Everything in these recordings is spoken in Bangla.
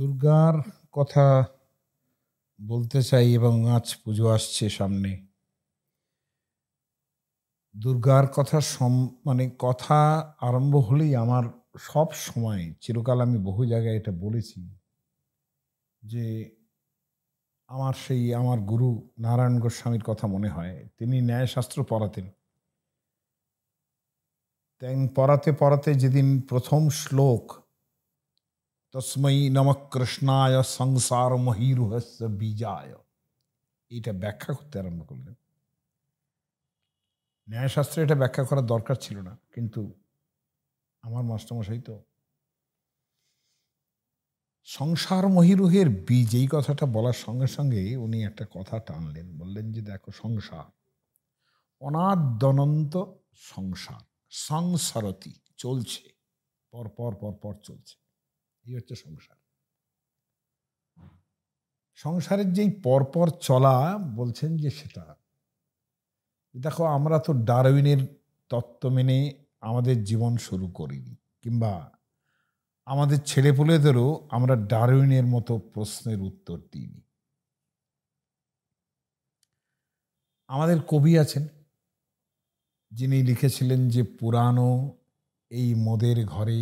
দুর্গার কথা বলতে চাই এবং আজ পুজো আসছে সামনে দুর্গার কথা সম মানে কথা আরম্ভ হলেই আমার সব সময় চিরকাল আমি বহু জায়গায় এটা বলেছি যে আমার সেই আমার গুরু নারায়ণ গোস্বামীর কথা মনে হয় তিনি ন্যায়শাস্ত্র পড়াতেন তেন পড়াতে পড়াতে যেদিন প্রথম শ্লোক তসমই নমক কৃষ্ণায় সংসার মহিরুহস্য বীজায় এটা ব্যাখ্যা করতে আরম্ভ করলেন ন্যায়শাস্ত্রে এটা ব্যাখ্যা করার দরকার ছিল না কিন্তু আমার মাস্টারমশাই তো সংসার মহিরুহের বীজ এই কথাটা বলার সঙ্গে সঙ্গে উনি একটা কথা টানলেন বললেন যে দেখো সংসার অনাদ্যনন্ত সংসার সংসারতি চলছে পর পর পর পর চলছে এই হচ্ছে সংসার সংসারের যেই পরপর চলা বলছেন যে সেটা দেখো আমরা তো ডারউইনের তত্ত্ব মেনে আমাদের জীবন শুরু করিনি কিংবা আমাদের ছেলেপুলেদেরও আমরা ডারউইনের মতো প্রশ্নের উত্তর দিইনি আমাদের কবি আছেন যিনি লিখেছিলেন যে পুরানো এই মদের ঘরে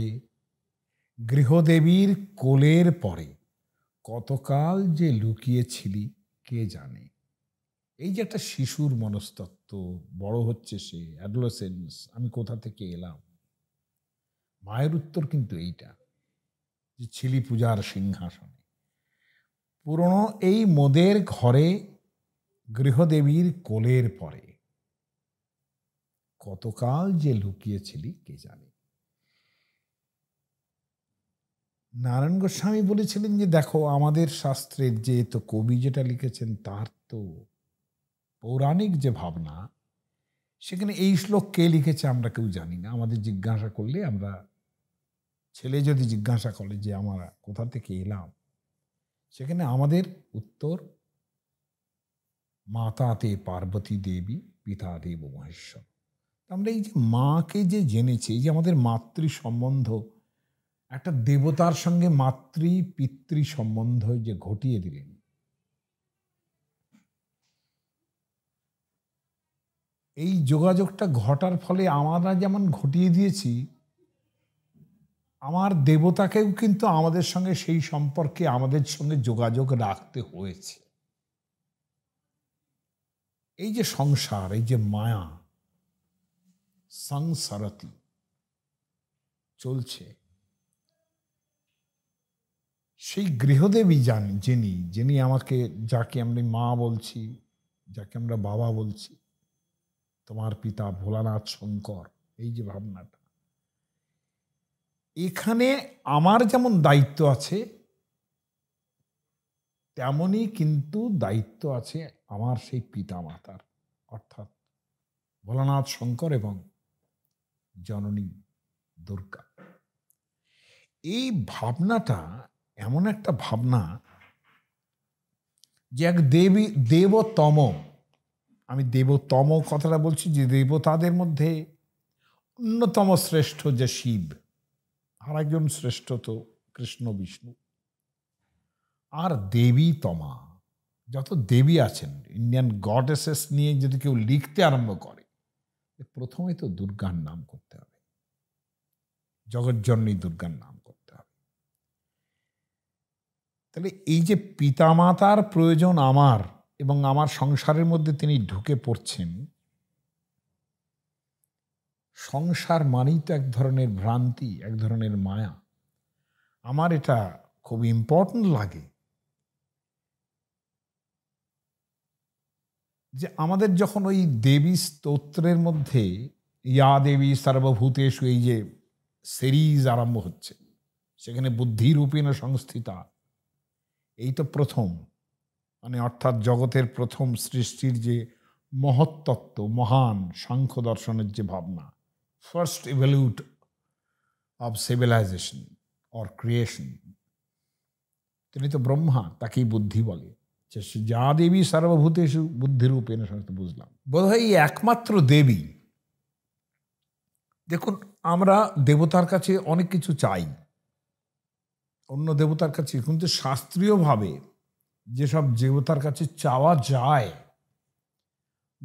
গৃহদেবীর কোলের পরে কতকাল যে লুকিয়েছিলি কে জানে এই যে একটা শিশুর মনস্তত্ত্ব বড় হচ্ছে সে অ্যাডলোসেন্স আমি কোথা থেকে এলাম মায়ের উত্তর কিন্তু এইটা যে ছিলি পূজার সিংহাসনে পুরনো এই মোদের ঘরে গৃহদেবীর কোলের পরে কতকাল যে লুকিয়েছিলি কে জানে নারায়ণ গোস্বামী বলেছিলেন যে দেখো আমাদের শাস্ত্রের যে তো কবি যেটা লিখেছেন তার তো পৌরাণিক যে ভাবনা সেখানে এই শ্লোক কে লিখেছে আমরা কেউ জানি না আমাদের জিজ্ঞাসা করলে আমরা ছেলে যদি জিজ্ঞাসা করে যে আমরা কোথা থেকে এলাম সেখানে আমাদের উত্তর মাতাতে পার্বতী দেবী পিতা দেব মহেশ্বর আমরা এই যে মাকে যে জেনেছি এই যে আমাদের মাতৃ সম্বন্ধ একটা দেবতার সঙ্গে মাতৃ পিতৃ সম্বন্ধ যে ঘটিয়ে দিলেন এই যোগাযোগটা ঘটার ফলে আমরা যেমন ঘটিয়ে দিয়েছি আমার দেবতাকেও কিন্তু আমাদের সঙ্গে সেই সম্পর্কে আমাদের সঙ্গে যোগাযোগ রাখতে হয়েছে এই যে সংসার এই যে মায়া সংসারতি চলছে সেই গৃহদেবী যান যিনি যিনি আমাকে যাকে আমি মা বলছি যাকে আমরা বাবা বলছি তোমার পিতা ভোলানাথ শঙ্কর এই যে ভাবনাটা এখানে আমার যেমন দায়িত্ব আছে তেমনই কিন্তু দায়িত্ব আছে আমার সেই পিতা মাতার অর্থাৎ ভোলানাথ শঙ্কর এবং জননী দুর্গা এই ভাবনাটা এমন একটা ভাবনা যে এক দেবী দেবতম আমি দেবতম কথাটা বলছি যে দেবতাদের মধ্যে অন্যতম শ্রেষ্ঠ যে শিব আর একজন শ্রেষ্ঠ তো কৃষ্ণ বিষ্ণু আর দেবী তমা যত দেবী আছেন ইন্ডিয়ান গডেসেস নিয়ে যদি কেউ লিখতে আরম্ভ করে প্রথমে তো দুর্গার নাম করতে হবে জগজ্জন্যী দুর্গার নাম তাহলে এই যে পিতামাতার প্রয়োজন আমার এবং আমার সংসারের মধ্যে তিনি ঢুকে পড়ছেন সংসার মানেই তো এক ধরনের ভ্রান্তি এক ধরনের মায়া আমার এটা খুব ইম্পর্ট্যান্ট লাগে যে আমাদের যখন ওই দেবী স্তোত্রের মধ্যে ইয়া দেবী সর্বভূতেশু এই যে সিরিজ আরম্ভ হচ্ছে সেখানে বুদ্ধিরূপীণ সংস্থিতা এই তো প্রথম মানে অর্থাৎ জগতের প্রথম সৃষ্টির যে মহত্তত্ত্ব মহান সাংখ্য দর্শনের যে ভাবনা first evaluate of civilization or creation তিনি তো ব্রহ্মা তাকেই বুদ্ধি বলে যা দেবী সর্বভূতেষু বুদ্ধিরূপে সমস্ত বুঝলাম বোধহয় এই একমাত্র দেবী দেখুন আমরা দেবতার কাছে অনেক কিছু চাই অন্য দেবতার কাছে কিন্তু শাস্ত্রীয়ভাবে যেসব দেবতার কাছে চাওয়া যায়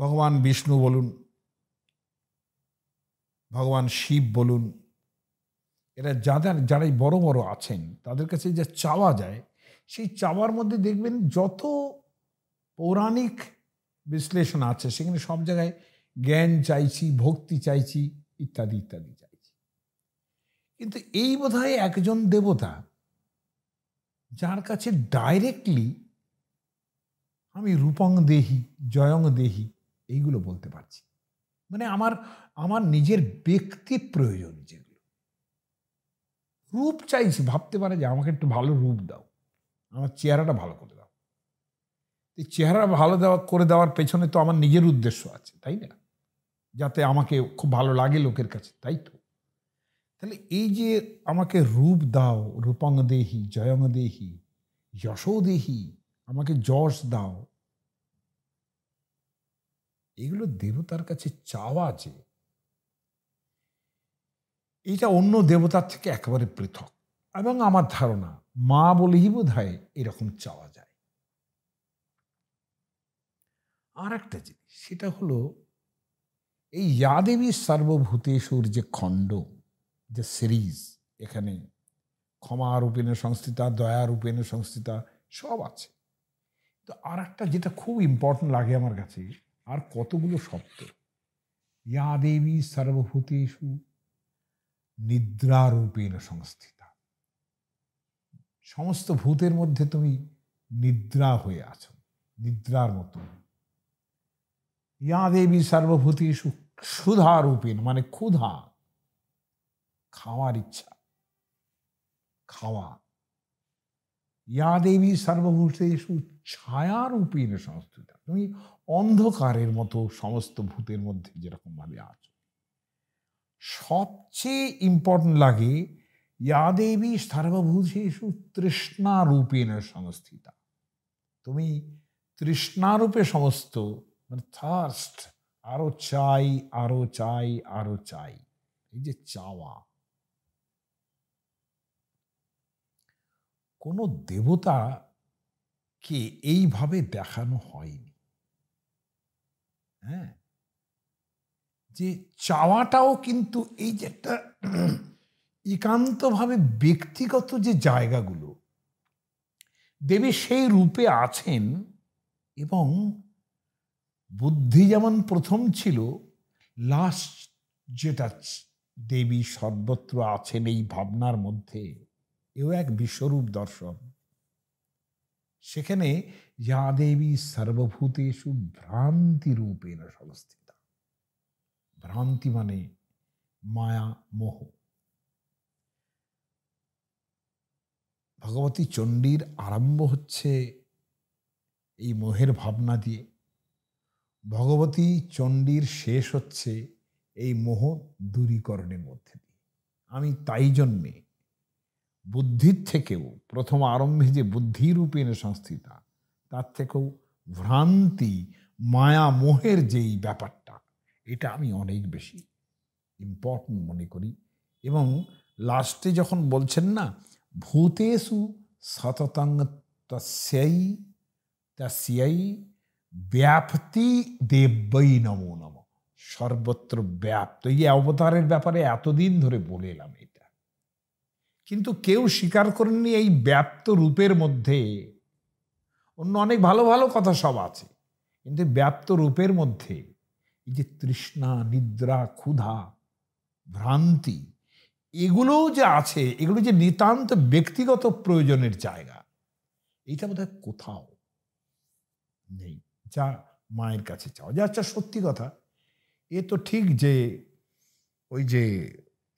ভগবান বিষ্ণু বলুন ভগবান শিব বলুন এরা যাদের যারাই বড় বড় আছেন তাদের কাছে যা চাওয়া যায় সেই চাওয়ার মধ্যে দেখবেন যত পৌরাণিক বিশ্লেষণ আছে সেখানে সব জায়গায় জ্ঞান চাইছি ভক্তি চাইছি ইত্যাদি ইত্যাদি চাইছি কিন্তু এই বোধহয় একজন দেবতা যার কাছে ডাইরেক্টলি আমি রূপং দেহি জয়ং দেহি এইগুলো বলতে পারছি মানে আমার আমার নিজের ব্যক্তি প্রয়োজন যেগুলো রূপ চাইছি ভাবতে পারে যে আমাকে একটু ভালো রূপ দাও আমার চেহারাটা ভালো করে দাও এই চেহারা ভালো দেওয়া করে দেওয়ার পেছনে তো আমার নিজের উদ্দেশ্য আছে তাই না যাতে আমাকে খুব ভালো লাগে লোকের কাছে তাই তো তাহলে এই যে আমাকে রূপ দাও রূপাং দেহি জয়ং দেহি যশো দেহি আমাকে যশ দাও এগুলো দেবতার কাছে চাওয়া যে এটা অন্য দেবতার থেকে একেবারে পৃথক এবং আমার ধারণা মা বলেই বোধ হয় এরকম চাওয়া যায় আর একটা জিনিস সেটা হলো এই যাদেবী সর্বভূতেশ্বর যে খণ্ড যে সিরিজ এখানে ক্ষমা রূপেণে সংস্থিতা দয়া সংস্থিতা সব আছে তো আর একটা যেটা খুব ইম্পর্টেন্ট লাগে আমার কাছে আর কতগুলো শব্দ ইয়া দেবী সর্বভূতেশু নিদ্রারূপেণ সংস্থিতা সমস্ত ভূতের মধ্যে তুমি নিদ্রা হয়ে আছো নিদ্রার মতো ইয়া দেবী সর্বভূতেশু ক্ষুধারূপেণ মানে ক্ষুধা খাওয়ার ইচ্ছা খাওয়া ইয়া দেবী সর্বভূতেষু ছায়ার উপীন তুমি অন্ধকারের মতো সমস্ত ভূতের মধ্যে যেরকমভাবে আছো সবচেয়ে ইম্পর্টেন্ট লাগে ইয়া দেবী সর্বভূতেষু তৃষ্ণারূপেণ সংস্থিতা তুমি তৃষ্ণারূপে সমস্ত মানে থার্স্ট আরও চাই আরও চাই আরও চাই এই যে চাওয়া কোনো দেবতাকে এইভাবে দেখানো হয়নি হ্যাঁ যে চাওয়াটাও কিন্তু এই যে একটা একান্তভাবে ব্যক্তিগত যে জায়গাগুলো দেবী সেই রূপে আছেন এবং বুদ্ধি যেমন প্রথম ছিল লাস্ট যেটা দেবী সর্বত্র আছেন এই ভাবনার মধ্যে এও এক বিশ্বরূপ দর্শন সেখানে যা দেবী সর্বভূতেষু ভ্রান্তি রূপেণ সংস্থিতা ভ্রান্তি মানে মায়া মোহ ভগবতী চণ্ডীর আরম্ভ হচ্ছে এই মোহের ভাবনা দিয়ে ভগবতী চণ্ডীর শেষ হচ্ছে এই মোহ দূরীকরণের মধ্যে দিয়ে আমি তাই জন্যে বুদ্ধির থেকেও প্রথম আরম্ভে যে বুদ্ধিরূপেণে সংস্থিতা তার থেকেও ভ্রান্তি মায়া মোহের যেই ব্যাপারটা এটা আমি অনেক বেশি ইম্পর্টেন্ট মনে করি এবং লাস্টে যখন বলছেন না ভূতেষু সততং তস্যাই তস্যাই ব্যাপ্তি দেব্যই নমো নম সর্বত্র ব্যাপ্ত এই অবতারের ব্যাপারে এতদিন ধরে বলে এলাম এটা কিন্তু কেউ স্বীকার করেননি এই ব্যপ্ত রূপের মধ্যে অন্য অনেক ভালো ভালো কথা সব আছে কিন্তু ব্যপ্ত রূপের মধ্যে এই যে তৃষ্ণা নিদ্রা ক্ষুধা ভ্রান্তি এগুলোও যে আছে এগুলো যে নিতান্ত ব্যক্তিগত প্রয়োজনের জায়গা এইটা হয় কোথাও নেই যা মায়ের কাছে চাও যা আচ্ছা সত্যি কথা এ তো ঠিক যে ওই যে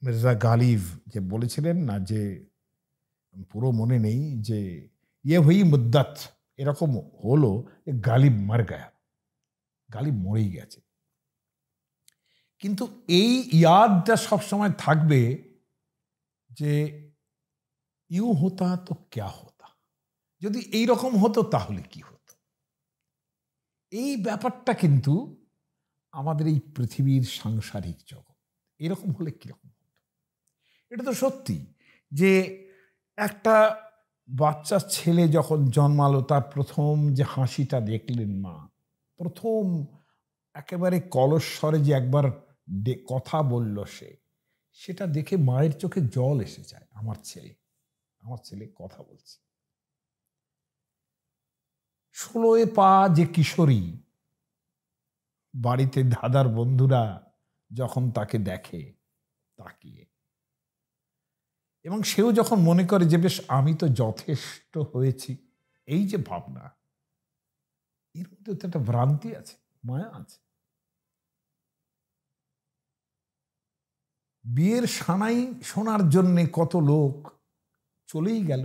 মির্জা গালিব যে বলেছিলেন না যে পুরো মনে নেই যে ইয়ে হই মুদ্দাত এরকম হলো গালিব মার গায়া গালিব মরেই গেছে কিন্তু এই ইয়াদটা সবসময় থাকবে যে ইউ হতা তো ক্যা হতা যদি এই রকম হতো তাহলে কি হতো এই ব্যাপারটা কিন্তু আমাদের এই পৃথিবীর সাংসারিক জগৎ এরকম হলে কীরকম এটা তো সত্যি যে একটা বাচ্চা ছেলে যখন জন্মালো তার প্রথম যে হাসিটা দেখলেন মা প্রথম একেবারে কলস্বরে যে একবার কথা বলল সে সেটা দেখে মায়ের চোখে জল এসে যায় আমার ছেলে আমার ছেলে কথা বলছে ষোলোয় পা যে কিশোরী বাড়িতে দাদার বন্ধুরা যখন তাকে দেখে তাকিয়ে এবং সেও যখন মনে করে যে বেশ আমি তো যথেষ্ট হয়েছি এই যে ভাবনা এর মধ্যে তো একটা ভ্রান্তি আছে মায়া আছে বিয়ের সানাই শোনার জন্যে কত লোক চলেই গেল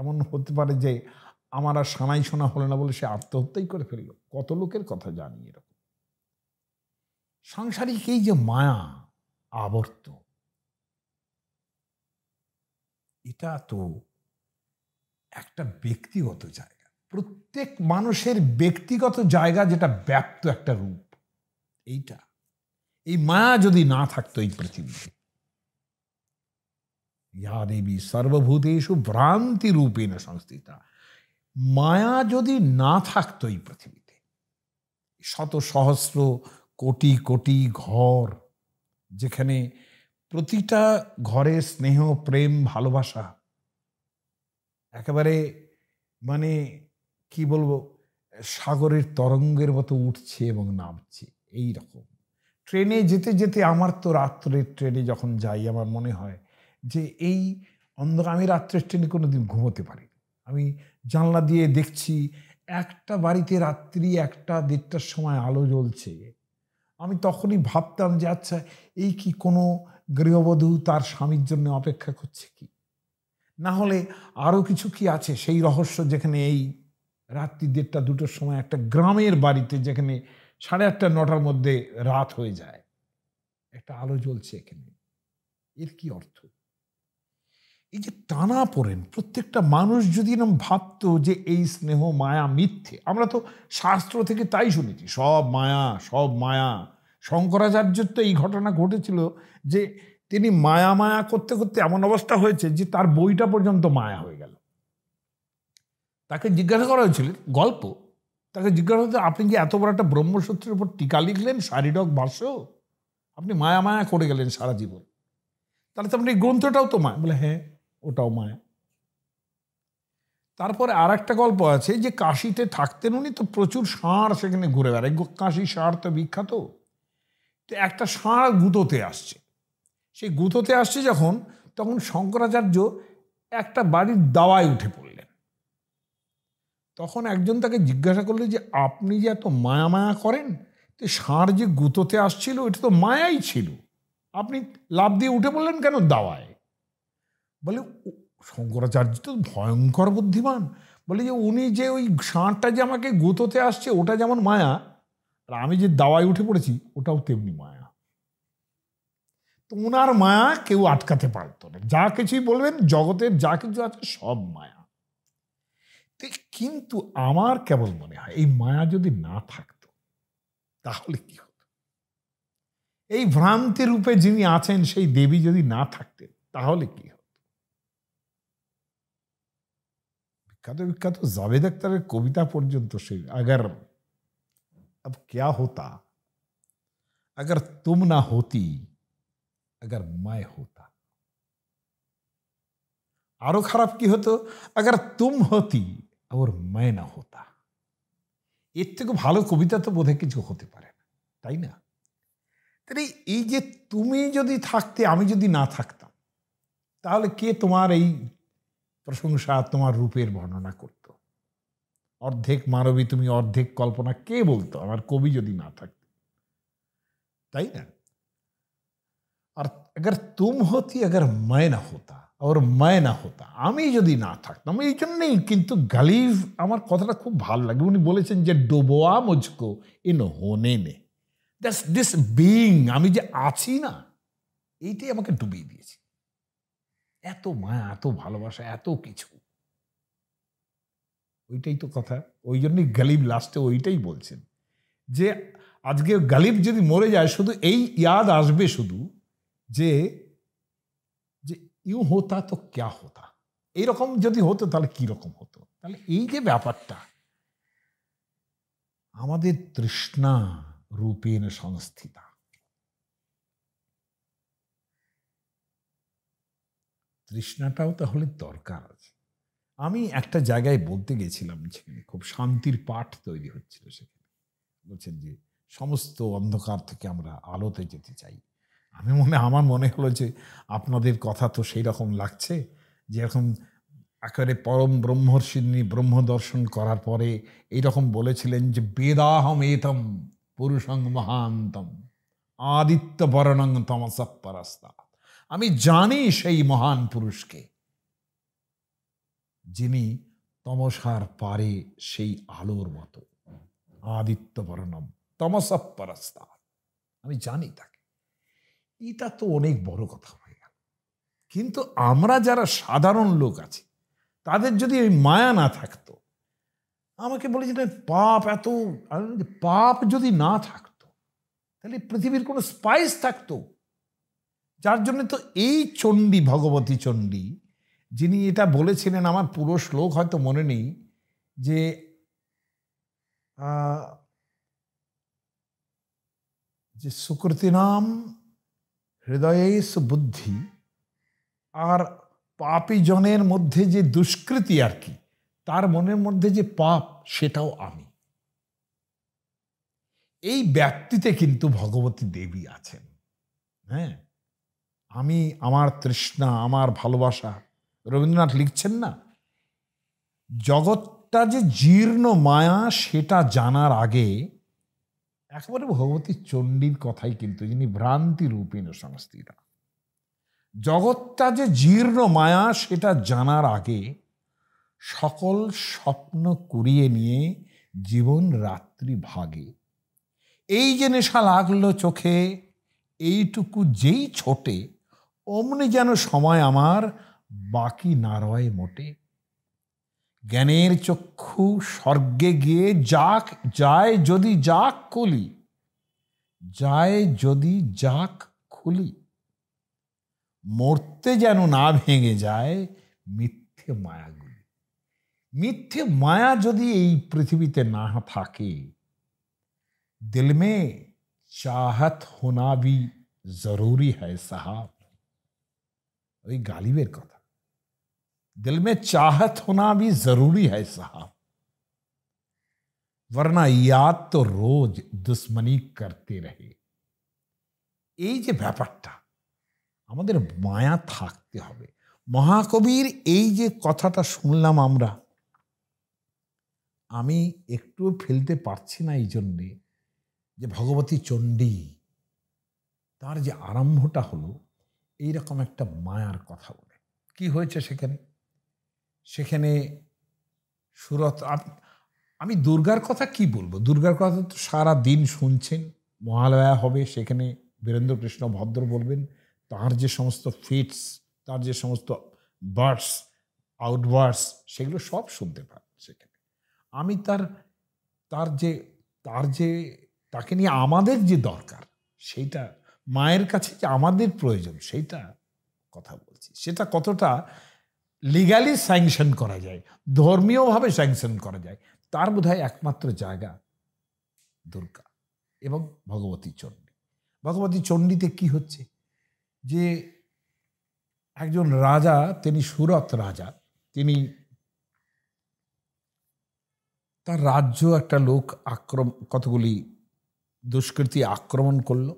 এমন হতে পারে যে আমার আর সানাই শোনা হলো না বলে সে আত্মহত্যাই করে ফেলল কত লোকের কথা জানি এরকম সাংসারিক এই যে মায়া আবর্ত এটা তো একটা ব্যক্তিগত জায়গা প্রত্যেক মানুষের ব্যক্তিগত জায়গা যেটা ব্যপ্ত একটা রূপ এইটা এই মায়া যদি না থাকতো এই পৃথিবীতে ইহা দেবী সর্বভূতেশু ভ্রান্তি রূপেণ সংস্থিতা মায়া যদি না থাকতো এই পৃথিবীতে শত সহস্র কোটি কোটি ঘর যেখানে প্রতিটা ঘরে স্নেহ প্রেম ভালোবাসা একেবারে মানে কি বলবো সাগরের তরঙ্গের মতো উঠছে এবং নামছে এই রকম ট্রেনে যেতে যেতে আমার তো রাত্রের ট্রেনে যখন যাই আমার মনে হয় যে এই অন্ধকার আমি রাত্রের ট্রেনে কোনো দিন ঘুমোতে পারি আমি জানলা দিয়ে দেখছি একটা বাড়িতে রাত্রি একটা দেড়টার সময় আলো জ্বলছে আমি তখনই ভাবতাম যে আচ্ছা এই কি কোনো গৃহবধূ তার স্বামীর জন্য অপেক্ষা করছে কি না হলে আরও কিছু কি আছে সেই রহস্য যেখানে এই রাত্রি দেড়টা দুটোর সময় একটা গ্রামের বাড়িতে যেখানে সাড়ে আটটা নটার মধ্যে রাত হয়ে যায় একটা আলো জ্বলছে এখানে এর কি অর্থ এই যে টানা পড়েন প্রত্যেকটা মানুষ যদি এরম ভাবতো যে এই স্নেহ মায়া মিথ্যে আমরা তো শাস্ত্র থেকে তাই শুনেছি সব মায়া সব মায়া শঙ্করাচার্যের তো এই ঘটনা ঘটেছিল যে তিনি মায়া মায়া করতে করতে এমন অবস্থা হয়েছে যে তার বইটা পর্যন্ত মায়া হয়ে গেল তাকে জিজ্ঞাসা করা হয়েছিল গল্প তাকে জিজ্ঞাসা করতে আপনি কি এত বড় একটা ব্রহ্মসূত্রের উপর টিকা লিখলেন শারীরক ভাষ্য আপনি মায়া মায়া করে গেলেন সারা জীবন তাহলে তো এই গ্রন্থটাও তো মায়া বলে হ্যাঁ ওটাও মায়া তারপরে আর একটা গল্প আছে যে কাশিতে থাকতেন উনি তো প্রচুর ষাঁড় সেখানে ঘুরে বেড়ায় কাশি ষাঁড় তো বিখ্যাত একটা সাঁড়া গুঁতোতে আসছে সেই গুঁতোতে আসছে যখন তখন শঙ্করাচার্য একটা বাড়ির দাওয়ায় উঠে পড়লেন তখন একজন তাকে জিজ্ঞাসা করলো যে আপনি যে এত মায়া মায়া করেন তো ষাঁড় যে গুঁতোতে আসছিল এটা তো মায়াই ছিল আপনি লাভ দিয়ে উঠে পড়লেন কেন দাওয়ায় বলে শঙ্করাচার্য তো ভয়ঙ্কর বুদ্ধিমান বলে যে উনি যে ওই ষাঁড়টা যে আমাকে গুঁতোতে আসছে ওটা যেমন মায়া আর আমি যে দাওয়ায় উঠে পড়েছি ওটাও তেমনি মায়া তো ওনার মায়া কেউ আটকাতে পারতো না যা কিছুই বলবেন জগতের যা কিছু আছে সব মায়া কিন্তু আমার কেবল মনে হয় এই মায়া যদি না থাকতো তাহলে কি হতো এই ভ্রান্তি রূপে যিনি আছেন সেই দেবী যদি না থাকতেন তাহলে কি হতো বিখ্যাত বিখ্যাত জাভেদ আক্তারের কবিতা পর্যন্ত সেই আগার अब क्या होता अगर तुम ना होती अगर मैं होता আরো খারাপ কি হতো আগার তুম হতি ওর মায় না হতা এর থেকে ভালো কবিতা তো বোধহয় কিছু হতে পারে না তাই না তাহলে এই যে তুমি যদি থাকতে আমি যদি না থাকতাম তাহলে কে তোমার এই প্রশংসা তোমার রূপের বর্ণনা করত অর্ধেক মানবী তুমি অর্ধেক কল্পনা কে বলতো আমার কবি যদি না থাকত তাই না আর আগর তুম হতি আগর মায় না হতা আর মায় না হতা আমি যদি না থাকতাম এই জন্যেই কিন্তু গালিব আমার কথাটা খুব ভালো লাগে উনি বলেছেন যে ডোবোয়া মজকো ইন হোনে নে দ্যাটস দিস বিং আমি যে আছি না এইটাই আমাকে ডুবিয়ে দিয়েছে এত মায়া এত ভালোবাসা এত কিছু ওইটাই তো কথা ওই জন্যই গালিব লাস্টে ওইটাই বলছেন যে আজকে গালিব যদি মরে যায় শুধু এই ইয়াদ আসবে শুধু যে যে ইউ হতা তো ক্যা হতা এইরকম যদি হতো তাহলে কীরকম হতো তাহলে এই যে ব্যাপারটা আমাদের তৃষ্ণা রূপেণ সংস্থিতা তৃষ্ণাটাও তাহলে দরকার আছে আমি একটা জায়গায় বলতে গেছিলাম সেখানে খুব শান্তির পাঠ তৈরি হচ্ছিল সেখানে বলছেন যে সমস্ত অন্ধকার থেকে আমরা আলোতে যেতে চাই আমি মনে আমার মনে হলো যে আপনাদের কথা তো সেই রকম লাগছে যে এখন একেবারে পরম ব্রহ্মর্ষিনী ব্রহ্ম দর্শন করার পরে এইরকম বলেছিলেন যে বেদাহম এতম পুরুষং মহান্তম আদিত্য বরণং তমসা আমি জানি সেই মহান পুরুষকে যিনি তমসার পারে সেই আলোর মতো আদিত্য বরণম তমসপ্পরাস্তা আমি জানি তাকে এটা তো অনেক বড় কথা হয়ে গেল কিন্তু আমরা যারা সাধারণ লোক আছি তাদের যদি ওই মায়া না থাকতো আমাকে যে পাপ এত পাপ যদি না থাকতো তাহলে পৃথিবীর কোনো স্পাইস থাকতো যার জন্য তো এই চণ্ডী ভগবতী চণ্ডী যিনি এটা বলেছিলেন আমার পুরো শ্লোক হয়তো মনে নেই যে যে সুকৃতিনাম হৃদয়ে সুবুদ্ধি আর জনের মধ্যে যে দুষ্কৃতি আর কি তার মনের মধ্যে যে পাপ সেটাও আমি এই ব্যক্তিতে কিন্তু ভগবতী দেবী আছেন হ্যাঁ আমি আমার তৃষ্ণা আমার ভালোবাসা রবীন্দ্রনাথ লিখছেন না জগৎটা যে জীর্ণ মায়া সেটা জানার আগে একেবারে ভগবতী চণ্ডীর কথাই কিন্তু যিনি ভ্রান্তি রূপীণ সংস্থিতা জগৎটা যে জীর্ণ মায়া সেটা জানার আগে সকল স্বপ্ন কুড়িয়ে নিয়ে জীবন রাত্রি ভাগে এই যে নেশা লাগলো চোখে এইটুকু যেই ছোটে অমনি যেন সময় আমার বাকি না রয় মোটে জ্ঞানের চক্ষু স্বর্গে গিয়ে যাক যায় যদি যাক কলি যায় যদি যাক খুলি মরতে যেন না ভেঙে যায় মিথ্যে মায়াগুলি মিথ্যে মায়া যদি এই পৃথিবীতে না থাকে দিল মে চাহত হোনা বি জরুরি হ্যাঁ সাহাব ওই গালিবের কথা दिल में चाहत होना भी जरूरी है साहब वरना याद तो रोज दुश्मनी করতে रहे এই যে ব্যাপারটা আমাদের মায়া থাকতে হবে মহাকবির এই যে কথাটা শুনলাম আমরা আমি একটু ফেলতে পারছি না এই জন্যে যে ভগবতী চণ্ডী তার যে আরম্ভটা হলো এইরকম একটা মায়ার কথা বলে কি হয়েছে সেখানে সেখানে সুরত আমি দুর্গার কথা কি বলবো দুর্গার কথা তো সারা দিন শুনছেন মহালয়া হবে সেখানে বীরেন্দ্র কৃষ্ণ ভদ্র বলবেন তার যে সমস্ত ফিটস তার যে সমস্ত বার্ডস আউটবার্ডস সেগুলো সব শুনতে পান সেখানে আমি তার তার যে তার যে তাকে নিয়ে আমাদের যে দরকার সেইটা মায়ের কাছে যে আমাদের প্রয়োজন সেইটা কথা বলছি সেটা কতটা লিগালি স্যাংশন করা যায় ধর্মীয়ভাবে স্যাংশন করা যায় তার বোধ একমাত্র জায়গা দুর্গা এবং ভগবতী চণ্ডী ভগবতী চণ্ডীতে কি হচ্ছে যে একজন রাজা তিনি সুরত রাজা তিনি তার রাজ্য একটা লোক আক্রম কতগুলি দুষ্কৃতি আক্রমণ করল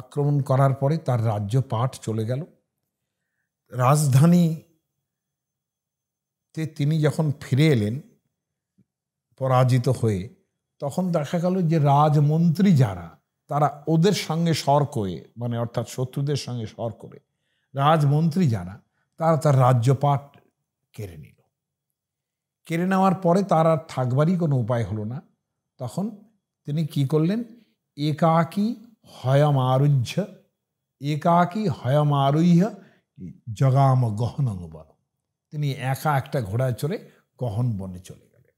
আক্রমণ করার পরে তার রাজ্য পাঠ চলে গেল রাজধানী তে তিনি যখন ফিরে এলেন পরাজিত হয়ে তখন দেখা গেল যে রাজমন্ত্রী যারা তারা ওদের সঙ্গে সর করে মানে অর্থাৎ শত্রুদের সঙ্গে সর করে রাজমন্ত্রী যারা তারা তার রাজ্যপাট কেড়ে নিল কেড়ে নেওয়ার পরে তার আর থাকবারই কোনো উপায় হলো না তখন তিনি কি করলেন একাকী আরুহ্য একাকী আরুহ্য জগাম গহন বন তিনি একা একটা ঘোড়ায় চড়ে গহন বনে চলে গেলেন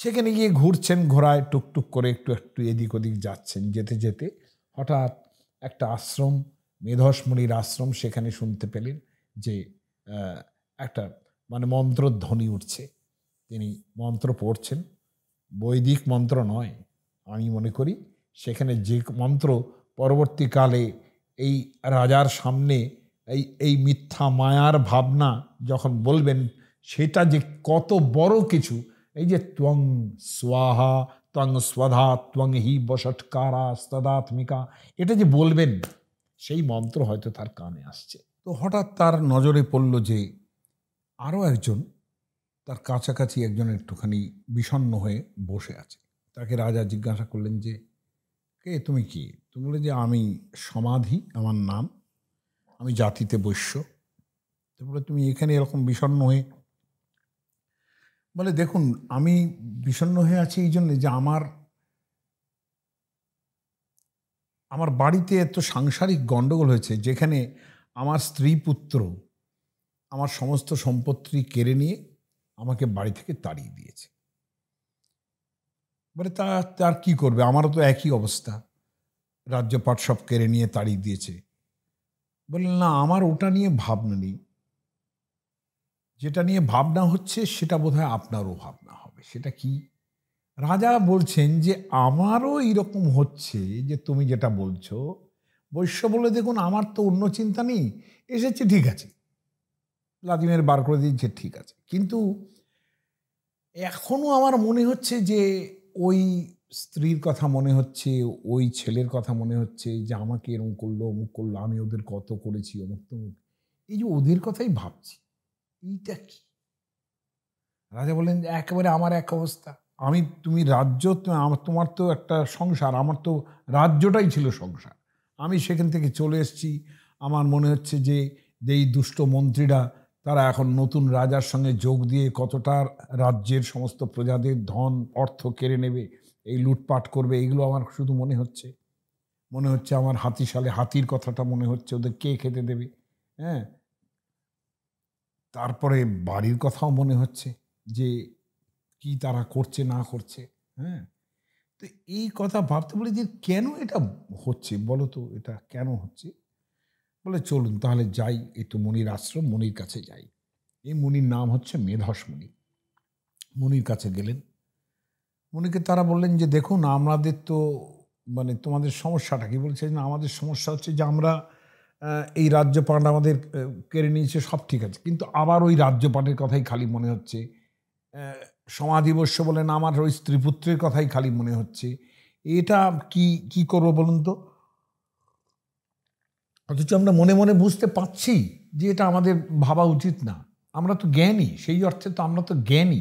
সেখানে গিয়ে ঘুরছেন ঘোড়ায় টুকটুক করে একটু একটু এদিক ওদিক যাচ্ছেন যেতে যেতে হঠাৎ একটা আশ্রম মেধসমণির আশ্রম সেখানে শুনতে পেলেন যে একটা মানে মন্ত্রধ্বনি উঠছে তিনি মন্ত্র পড়ছেন বৈদিক মন্ত্র নয় আমি মনে করি সেখানে যে মন্ত্র পরবর্তীকালে এই রাজার সামনে এই এই মিথ্যা মায়ার ভাবনা যখন বলবেন সেটা যে কত বড় কিছু এই যে ত্বং স্বাহা ত্বং স্বধা ত্বং হি বসৎকারা স্তদাত্মিকা এটা যে বলবেন সেই মন্ত্র হয়তো তার কানে আসছে তো হঠাৎ তার নজরে পড়ল যে আরও একজন তার কাছাকাছি একজন একটুখানি বিষণ্ন হয়ে বসে আছে তাকে রাজা জিজ্ঞাসা করলেন যে কে তুমি কি তুমি বলে যে আমি সমাধি আমার নাম আমি জাতিতে বৈশ্য তারপরে তুমি এখানে এরকম বিষণ্ন হয়ে বলে দেখুন আমি বিষণ্ন হয়ে আছি এই জন্যে যে আমার আমার বাড়িতে এত সাংসারিক গণ্ডগোল হয়েছে যেখানে আমার স্ত্রী পুত্র আমার সমস্ত সম্পত্তি কেড়ে নিয়ে আমাকে বাড়ি থেকে তাড়িয়ে দিয়েছে বলে তা তার কী করবে আমারও তো একই অবস্থা রাজ্যপাট সব কেড়ে নিয়ে তাড়িয়ে দিয়েছে বললেন না আমার ওটা নিয়ে ভাবনা নেই যেটা নিয়ে ভাবনা হচ্ছে সেটা বোধহয় আপনারও ভাবনা হবে সেটা কি রাজা বলছেন যে আমারও এইরকম হচ্ছে যে তুমি যেটা বলছো বৈশ্য বলে দেখুন আমার তো অন্য চিন্তা নেই এসেছে ঠিক আছে লাদিমের বার করে দিয়েছে ঠিক আছে কিন্তু এখনও আমার মনে হচ্ছে যে ওই স্ত্রীর কথা মনে হচ্ছে ওই ছেলের কথা মনে হচ্ছে যে আমাকে এরম করলো অমুক করলো আমি ওদের কত করেছি অমুক তমুক এই যে ওদের কথাই ভাবছি এইটা কি রাজা বললেন যে একেবারে আমার এক অবস্থা আমি তুমি রাজ্য আমার তোমার তো একটা সংসার আমার তো রাজ্যটাই ছিল সংসার আমি সেখান থেকে চলে এসেছি আমার মনে হচ্ছে যে যেই দুষ্ট মন্ত্রীরা তারা এখন নতুন রাজার সঙ্গে যোগ দিয়ে কতটা রাজ্যের সমস্ত প্রজাদের ধন অর্থ কেড়ে নেবে এই লুটপাট করবে এগুলো আমার শুধু মনে হচ্ছে মনে হচ্ছে আমার হাতি সালে হাতির কথাটা মনে হচ্ছে ওদের কে খেতে দেবে হ্যাঁ তারপরে বাড়ির কথাও মনে হচ্ছে যে কি তারা করছে না করছে হ্যাঁ তো এই কথা ভাবতে বলি যে কেন এটা হচ্ছে বলো তো এটা কেন হচ্ছে বলে চলুন তাহলে যাই একটু মনির আশ্রম মনির কাছে যাই এই মনির নাম হচ্ছে মেধাস মণি মনির কাছে গেলেন উনিকে তারা বললেন যে দেখুন আমাদের তো মানে তোমাদের সমস্যাটা কি বলছে না আমাদের সমস্যা হচ্ছে যে আমরা এই রাজ্যপাট আমাদের কেড়ে নিয়েছে সব ঠিক আছে কিন্তু আবার ওই রাজ্যপাটের কথাই খালি মনে হচ্ছে সমাধিবস্য বলেন আমার ওই স্ত্রী পুত্রের কথাই খালি মনে হচ্ছে এটা কি কি করবো বলুন তো অথচ আমরা মনে মনে বুঝতে পারছি যে এটা আমাদের ভাবা উচিত না আমরা তো জ্ঞানী সেই অর্থে তো আমরা তো জ্ঞানী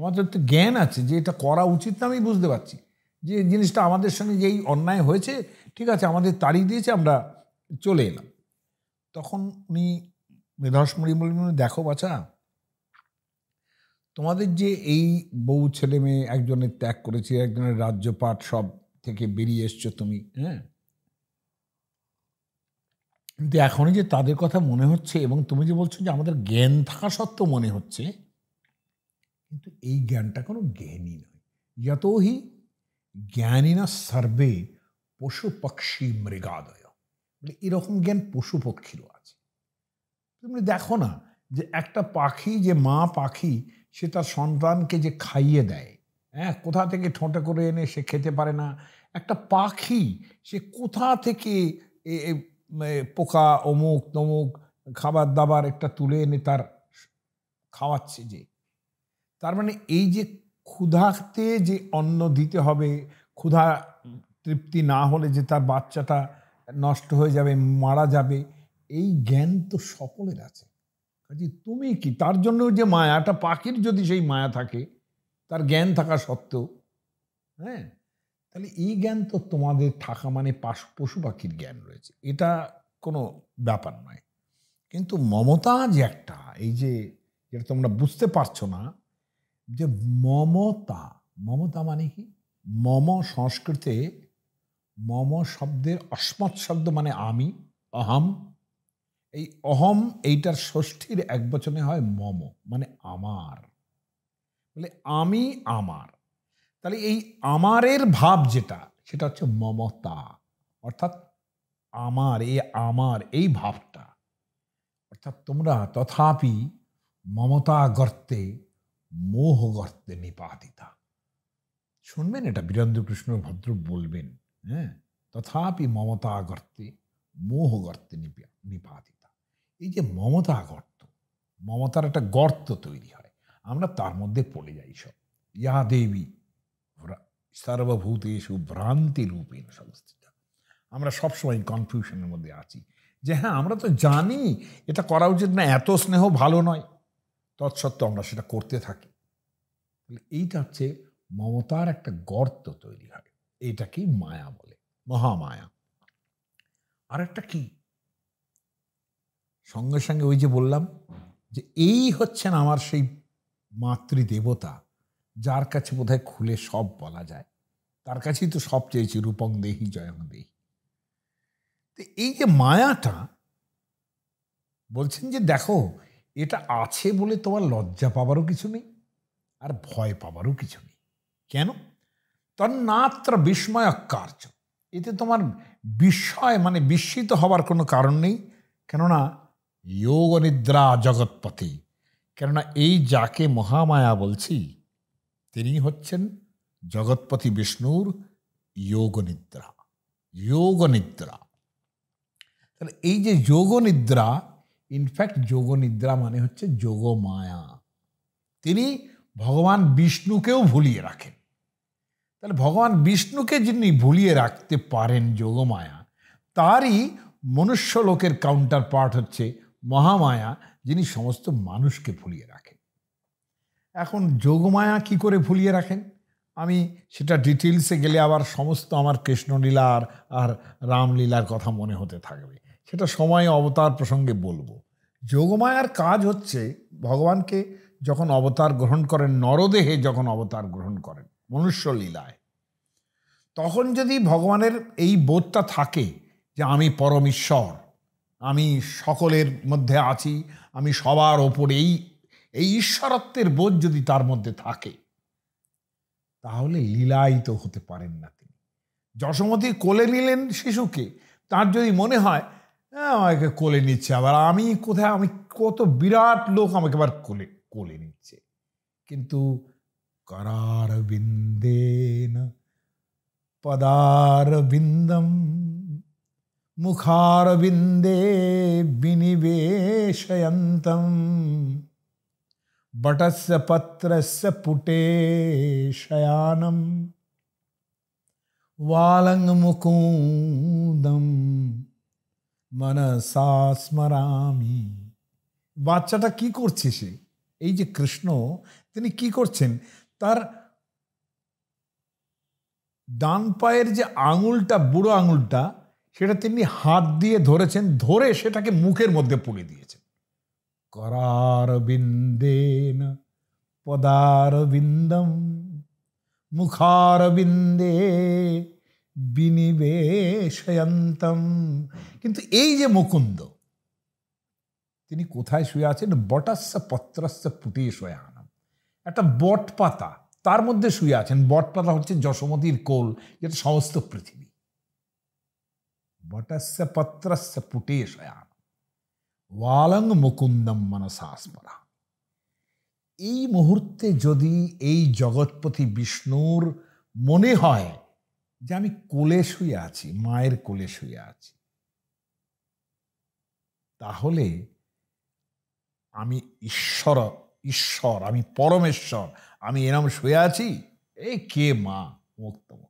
আমাদের তো জ্ঞান আছে যে এটা করা উচিত না আমি বুঝতে পারছি যে জিনিসটা আমাদের সঙ্গে যেই অন্যায় হয়েছে ঠিক আছে আমাদের তাড়িয়ে দিয়েছে আমরা চলে এলাম তখন উনি মেধাসমরি মরি দেখো বাছা তোমাদের যে এই বউ ছেলে মেয়ে একজনের ত্যাগ করেছে একজনের রাজ্যপাঠ সব থেকে বেরিয়ে এসছো তুমি হ্যাঁ কিন্তু এখনই যে তাদের কথা মনে হচ্ছে এবং তুমি যে বলছো যে আমাদের জ্ঞান থাকা সত্ত্বেও মনে হচ্ছে কিন্তু এই জ্ঞানটা কোনো জ্ঞানী নয় জ্ঞানী না সর্বে পশু পক্ষী মৃগাদয় বলে মানে এরকম জ্ঞান পশু পক্ষীরও আছে তুমি দেখো না যে একটা পাখি যে মা পাখি সে তার সন্তানকে যে খাইয়ে দেয় হ্যাঁ কোথা থেকে ঠোঁটে করে এনে সে খেতে পারে না একটা পাখি সে কোথা থেকে পোকা অমুক তমুক খাবার দাবার একটা তুলে এনে তার খাওয়াচ্ছে যে তার মানে এই যে ক্ষুধাতে যে অন্ন দিতে হবে ক্ষুধা তৃপ্তি না হলে যে তার বাচ্চাটা নষ্ট হয়ে যাবে মারা যাবে এই জ্ঞান তো সকলের আছে কাজে তুমি কি তার জন্য যে মায়াটা পাখির যদি সেই মায়া থাকে তার জ্ঞান থাকা সত্ত্বেও হ্যাঁ তাহলে এই জ্ঞান তো তোমাদের থাকা মানে পশু পাখির জ্ঞান রয়েছে এটা কোনো ব্যাপার নয় কিন্তু মমতা যে একটা এই যে যেটা তোমরা বুঝতে পারছো না যে মমতা মমতা মানে কি মম সংস্কৃতে মম শব্দের অস্মৎ শব্দ মানে আমি অহম এই অহম এইটার ষষ্ঠীর এক বচনে হয় মম মানে আমার বলে আমি আমার তাহলে এই আমারের ভাব যেটা সেটা হচ্ছে মমতা অর্থাৎ আমার এ আমার এই ভাবটা অর্থাৎ তোমরা তথাপি মমতা গর্তে মোহগর্তে নিপাতিতা শুনবেন এটা বীরেন্দ্রকৃষ্ণ ভদ্র বলবেন হ্যাঁ তথাপি মমতা গর্তে মোহ গর্তে নিপাতিতা এই যে মমতা গর্ত মমতার একটা গর্ত তৈরি হয় আমরা তার মধ্যে পড়ে যাই সব ইয়া দেবী সর্বভূতেষু ভ্রান্তি রূপেণ সংস্থিতা আমরা সবসময় কনফিউশনের মধ্যে আছি যে হ্যাঁ আমরা তো জানি এটা করা উচিত না এত স্নেহ ভালো নয় তৎসত্ত্বেও আমরা সেটা করতে থাকি তাহলে এইটা হচ্ছে মমতার একটা গর্ত তৈরি হয় এইটাকেই মায়া বলে মহামায়া আর একটা কি সঙ্গে সঙ্গে ওই যে বললাম যে এই হচ্ছেন আমার সেই মাতৃদেবতা যার কাছে বোধহয় খুলে সব বলা যায় তার কাছেই তো সব চেয়েছি রূপং দেহি জয়ং দেহি তো এই যে মায়াটা বলছেন যে দেখো এটা আছে বলে তোমার লজ্জা পাবারও কিছু নেই আর ভয় পাবারও কিছু নেই কেন তন্নাত্র বিস্ময় কার্য এতে তোমার বিস্ময় মানে বিস্মিত হবার কোনো কারণ নেই কেননা যোগ নিদ্রা জগৎপতি কেননা এই যাকে মহামায়া বলছি তিনি হচ্ছেন জগৎপতি বিষ্ণুর যোগ নিদ্রা যোগ নিদ্রা তাহলে এই যে যোগ নিদ্রা ইনফ্যাক্ট যোগ নিদ্রা মানে হচ্ছে যোগ মায়া তিনি ভগবান বিষ্ণুকেও ভুলিয়ে রাখেন তাহলে ভগবান বিষ্ণুকে যিনি ভুলিয়ে রাখতে পারেন যোগমায়া তারই মনুষ্য লোকের কাউন্টার পার্ট হচ্ছে মহামায়া যিনি সমস্ত মানুষকে ভুলিয়ে রাখেন এখন যোগমায়া কি করে ভুলিয়ে রাখেন আমি সেটা ডিটেলসে গেলে আবার সমস্ত আমার কৃষ্ণলীলার আর রামলীলার কথা মনে হতে থাকবে সেটা সময় অবতার প্রসঙ্গে বলবো যোগমায়ার কাজ হচ্ছে ভগবানকে যখন অবতার গ্রহণ করেন নরদেহে যখন অবতার গ্রহণ করেন মনুষ্য লীলায় তখন যদি ভগবানের এই বোধটা থাকে যে আমি পরমেশ্বর আমি সকলের মধ্যে আছি আমি সবার ওপর এই এই ঈশ্বরত্বের বোধ যদি তার মধ্যে থাকে তাহলে লীলায়িত হতে পারেন না তিনি যশোমতী কোলে নিলেন শিশুকে তার যদি মনে হয় আমাকে কোলে নিচ্ছে আবার আমি কোথায় আমি কত বিরাট লোক আমাকে আবার কোলে কোলে নিচ্ছে কিন্তু করার বিন্দে পদার বিন্দম মুখার বিন্দে বিনিবেশয়ন্তম বটস্য পত্রস্য পুটে শয়ানম वालङ्मुकुदम् মানে স্মরামি বাচ্চাটা কি করছে সে এই যে কৃষ্ণ তিনি কি করছেন তার ডান পায়ের যে আঙুলটা বুড়ো আঙুলটা সেটা তিনি হাত দিয়ে ধরেছেন ধরে সেটাকে মুখের মধ্যে পুড়ে দিয়েছেন করার বিন্দেন পদার বিন্দম মুখার বিন্দে বিনিবেশয়ন্তম কিন্তু এই যে মুকুন্দ তিনি কোথায় শুয়ে আছেন বটাস্য পত্রাস্য পুটিয়ে শুয়ে আনাম একটা বট পাতা তার মধ্যে শুয়ে আছেন বট পাতা হচ্ছে যশোমতির কোল যেটা সমস্ত পৃথিবী বটাস্য পত্রস্য পুটে আনাম ওয়ালং মুকুন্দম মনসাস্মরা এই মুহূর্তে যদি এই জগৎপতি বিষ্ণুর মনে হয় যে আমি কোলে শুয়ে আছি মায়ের কোলে শুয়ে আছি তাহলে আমি ঈশ্বর ঈশ্বর আমি পরমেশ্বর আমি এরম শুয়ে আছি এ কে মা মুক্তম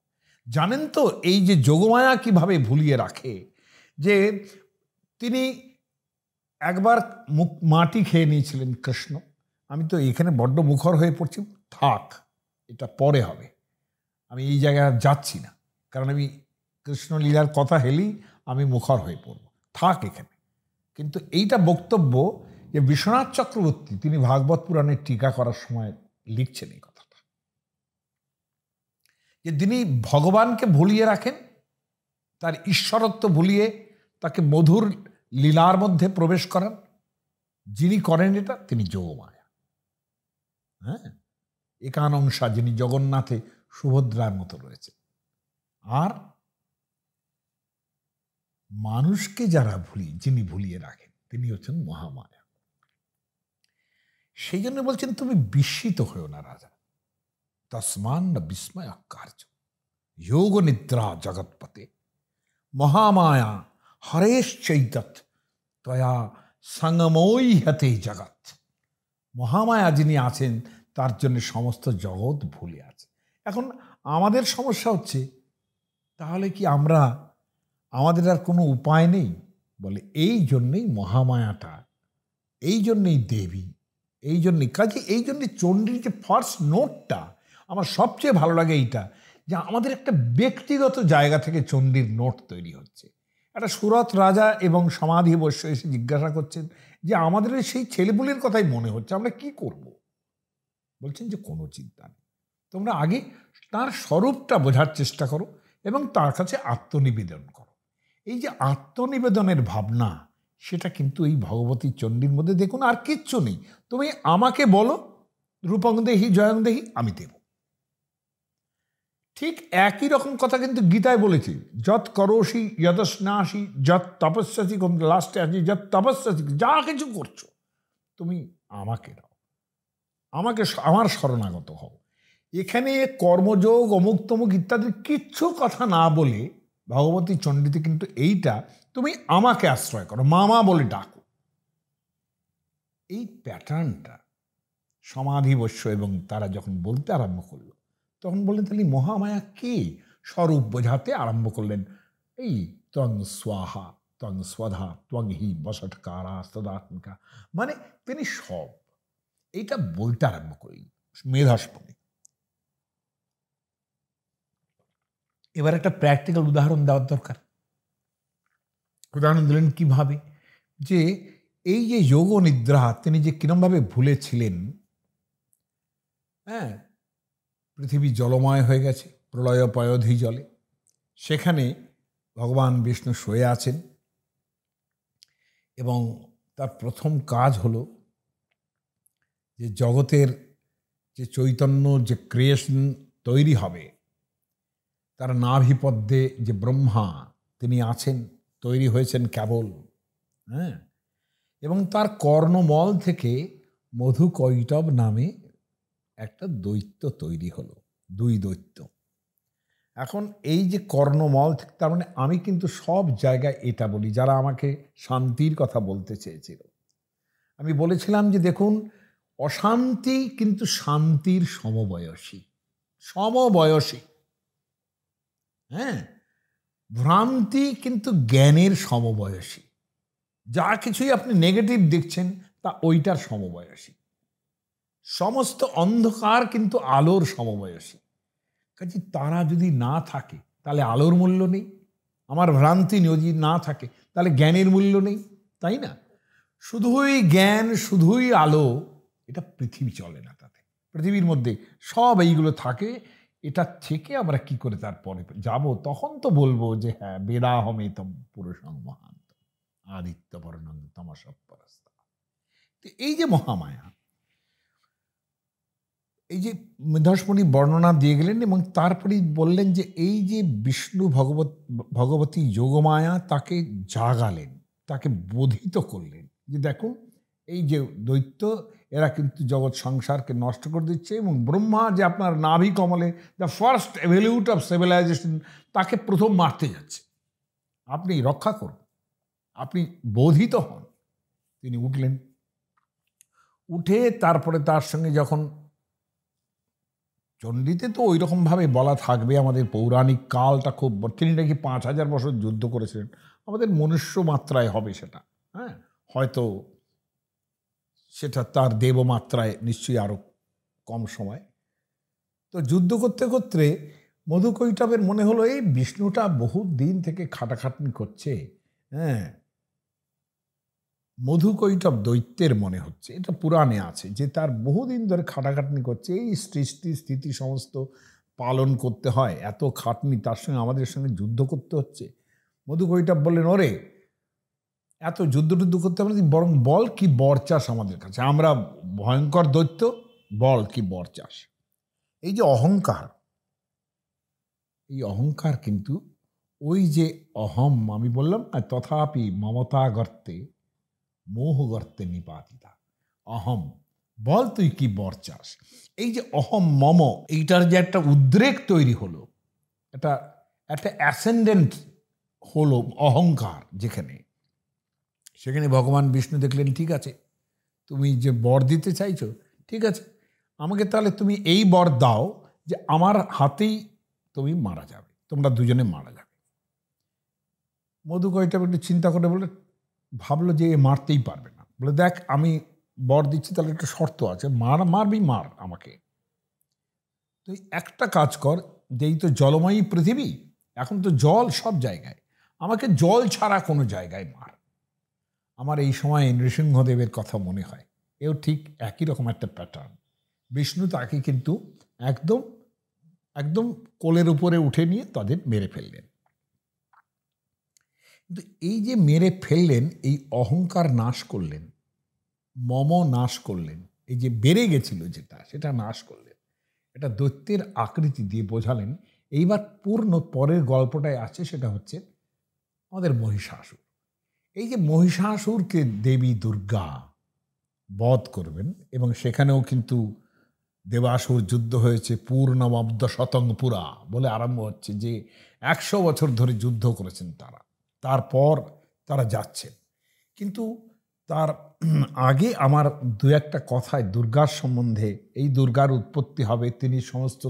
জানেন তো এই যে যোগমায়া কিভাবে ভুলিয়ে রাখে যে তিনি একবার মুখ মাটি খেয়ে নিয়েছিলেন কৃষ্ণ আমি তো এখানে বড্ড মুখর হয়ে পড়ছি থাক এটা পরে হবে আমি এই জায়গায় যাচ্ছি না কারণ আমি কৃষ্ণলীলার কথা হেলি আমি মুখর হয়ে পড়ব থাক এখানে কিন্তু এইটা বক্তব্য যে বিশ্বনাথ চক্রবর্তী তিনি ভাগবত পুরাণের টিকা করার সময় লিখছেন এই কথাটা যে তিনি ভগবানকে ভুলিয়ে রাখেন তার ঈশ্বরত্ব ভুলিয়ে তাকে মধুর লীলার মধ্যে প্রবেশ করেন যিনি করেন এটা তিনি যোগমায়া হ্যাঁ একানংশা যিনি জগন্নাথে সুভদ্রার মতো রয়েছে আর মানুষকে যারা ভুলি যিনি ভুলিয়ে রাখেন তিনি হচ্ছেন মহামায়া সেই জন্য বলছেন তুমি বিস্মিত হয়েও না রাজা তসমান না বিস্ময় কার্য যোগ নিদ্রা জগৎপতে মহামায়া হরেশ চৈতত তয়া সঙ্গমই হাতে জগৎ মহামায়া যিনি আছেন তার জন্য সমস্ত জগৎ ভুলে আছে এখন আমাদের সমস্যা হচ্ছে তাহলে কি আমরা আমাদের আর কোনো উপায় নেই বলে এই জন্যেই মহামায়াটা এই জন্যেই দেবী এই জন্যেই কাজে এই জন্যে চণ্ডীর যে ফার্স্ট নোটটা আমার সবচেয়ে ভালো লাগে এইটা যে আমাদের একটা ব্যক্তিগত জায়গা থেকে চণ্ডীর নোট তৈরি হচ্ছে একটা সুরত রাজা এবং সমাধি বৈশ্য এসে জিজ্ঞাসা করছেন যে আমাদের সেই ছেলেপুলের কথাই মনে হচ্ছে আমরা কি করব। বলছেন যে কোনো চিন্তা নেই তোমরা আগে তার স্বরূপটা বোঝার চেষ্টা করো এবং তার কাছে আত্মনিবেদন করো এই যে আত্মনিবেদনের ভাবনা সেটা কিন্তু এই ভগবতী চণ্ডীর মধ্যে দেখুন আর কিচ্ছু নেই তুমি আমাকে বলো রূপং দেহি জয়ং দেহি আমি দেব ঠিক একই রকম কথা কিন্তু গীতায় বলেছে যত করসি যত স্নাসি যত তপস্যাসি কোন লাস্টে আসি যত তপস্যাসি যা কিছু করছো তুমি আমাকে দাও আমাকে আমার শরণাগত হও এখানে কর্মযোগ অমুক তমুক ইত্যাদি কিচ্ছু কথা না বলে ভগবতী চণ্ডীতে কিন্তু এইটা তুমি আমাকে আশ্রয় করো মামা বলে ডাকো এই প্যাটার্নটা সমাধি বৈশ্য এবং তারা যখন বলতে আরম্ভ করলো তখন বললেন তাহলে মহামায়া কে স্বরূপ বোঝাতে আরম্ভ করলেন এই তং স্বাহা তং স্বধা ত্বং হি বসটকারা মানে তিনি সব এইটা বলতে আরম্ভ করি মেধাস্পনে এবার একটা প্র্যাকটিক্যাল উদাহরণ দেওয়ার দরকার উদাহরণ দিলেন কীভাবে যে এই যে যোগ নিদ্রা তিনি যে কিরমভাবে ভুলেছিলেন হ্যাঁ পৃথিবী জলময় হয়ে গেছে প্রলয় পয়ধি জলে সেখানে ভগবান বিষ্ণু শুয়ে আছেন এবং তার প্রথম কাজ হল যে জগতের যে চৈতন্য যে ক্রিয়েশন তৈরি হবে তার নাভিপদ্মে যে ব্রহ্মা তিনি আছেন তৈরি হয়েছেন কেবল হ্যাঁ এবং তার কর্ণমল থেকে মধু কৈটব নামে একটা দৈত্য তৈরি হলো দুই দৈত্য এখন এই যে কর্ণমল থেকে তার মানে আমি কিন্তু সব জায়গায় এটা বলি যারা আমাকে শান্তির কথা বলতে চেয়েছিল আমি বলেছিলাম যে দেখুন অশান্তি কিন্তু শান্তির সমবয়সী সমবয়সী হ্যাঁ ভ্রান্তি কিন্তু জ্ঞানের সমবয়সী যা কিছুই আপনি নেগেটিভ দেখছেন তা ওইটার সমবয়সী সমস্ত অন্ধকার কিন্তু আলোর সমবয়সী কাজে তারা যদি না থাকে তাহলে আলোর মূল্য নেই আমার ভ্রান্তি যদি না থাকে তাহলে জ্ঞানের মূল্য নেই তাই না শুধুই জ্ঞান শুধুই আলো এটা পৃথিবী চলে না তাতে পৃথিবীর মধ্যে সব এইগুলো থাকে এটা থেকে আমরা কি করে তারপরে যাব তখন তো বলবো যে হ্যাঁ তম পুরুষং মহান্ত আদিত্য বর্ণং তমসপরাস্তা তো এই যে মহামায়া এই যে মেধাসমণি বর্ণনা দিয়ে গেলেন এবং তারপরে বললেন যে এই যে বিষ্ণু ভগবত ভগবতী যোগমায়া তাকে জাগালেন তাকে বোধিত করলেন যে দেখো এই যে দৈত্য এরা কিন্তু জগৎ সংসারকে নষ্ট করে দিচ্ছে এবং ব্রহ্মা যে আপনার নাভি কমলে the first valuate of civilization তাকে প্রথম মারতে যাচ্ছে আপনি রক্ষা করুন আপনি বোধিত হন তিনি উঠলেন উঠে তারপরে তার সঙ্গে যখন চণ্ডীতে তো ওই রকমভাবে বলা থাকবে আমাদের পৌরাণিক কালটা খুব তিনি নাকি পাঁচ হাজার বছর যুদ্ধ করেছিলেন আমাদের মনুষ্য মাত্রায় হবে সেটা হ্যাঁ হয়তো সেটা তার দেবমাত্রায় নিশ্চয়ই আরও কম সময় তো যুদ্ধ করতে করতে মধুকৈটবের মনে হলো এই বিষ্ণুটা বহু দিন থেকে খাটাখাটনি করছে হ্যাঁ মধুকৈটব দৈত্যের মনে হচ্ছে এটা পুরাণে আছে যে তার বহুদিন ধরে খাটাখাটনি করছে এই সৃষ্টি স্থিতি সমস্ত পালন করতে হয় এত খাটনি তার সঙ্গে আমাদের সঙ্গে যুদ্ধ করতে হচ্ছে মধুকৈটব বললেন ওরে এত যুদ্ধ টুদ্ধ করতে পারি বরং বল কি বর চাষ আমাদের কাছে আমরা ভয়ঙ্কর দৈত্য বল কি বর চাষ এই যে অহংকার এই অহংকার কিন্তু ওই যে অহম আমি বললাম না তথাপি মমতা গর্তে মোহ গর্তে নিপাতিতা অহম বল তুই কি বর চাষ এই যে অহম মম এইটার যে একটা উদ্রেক তৈরি হলো এটা একটা অ্যাসেন্ডেন্ট হলো অহংকার যেখানে সেখানে ভগবান বিষ্ণু দেখলেন ঠিক আছে তুমি যে বর দিতে চাইছো ঠিক আছে আমাকে তাহলে তুমি এই বর দাও যে আমার হাতেই তুমি মারা যাবে তোমরা দুজনে মারা যাবে মধু কয়টা একটু চিন্তা করে বলে ভাবলো যে এ মারতেই পারবে না বলে দেখ আমি বর দিচ্ছি তাহলে একটা শর্ত আছে মার মারবি মার আমাকে তুই একটা কাজ কর যেই তো জলময়ী পৃথিবী এখন তো জল সব জায়গায় আমাকে জল ছাড়া কোনো জায়গায় মার আমার এই সময় নৃসিংহদেবের কথা মনে হয় এও ঠিক একই রকম একটা প্যাটার্ন বিষ্ণু তাকে কিন্তু একদম একদম কোলের উপরে উঠে নিয়ে তাদের মেরে ফেললেন কিন্তু এই যে মেরে ফেললেন এই অহংকার নাশ করলেন মম নাশ করলেন এই যে বেড়ে গেছিল যেটা সেটা নাশ করলেন এটা দৈত্যের আকৃতি দিয়ে বোঝালেন এইবার পূর্ণ পরের গল্পটায় আছে সেটা হচ্ছে আমাদের মহিষাসুর এই যে মহিষাসুরকে দেবী দুর্গা বধ করবেন এবং সেখানেও কিন্তু দেবাসুর যুদ্ধ হয়েছে পূর্ণমাব্দ শতংপুরা বলে আরম্ভ হচ্ছে যে একশো বছর ধরে যুদ্ধ করেছেন তারা তারপর তারা যাচ্ছেন কিন্তু তার আগে আমার দু একটা কথায় দুর্গার সম্বন্ধে এই দুর্গার উৎপত্তি হবে তিনি সমস্ত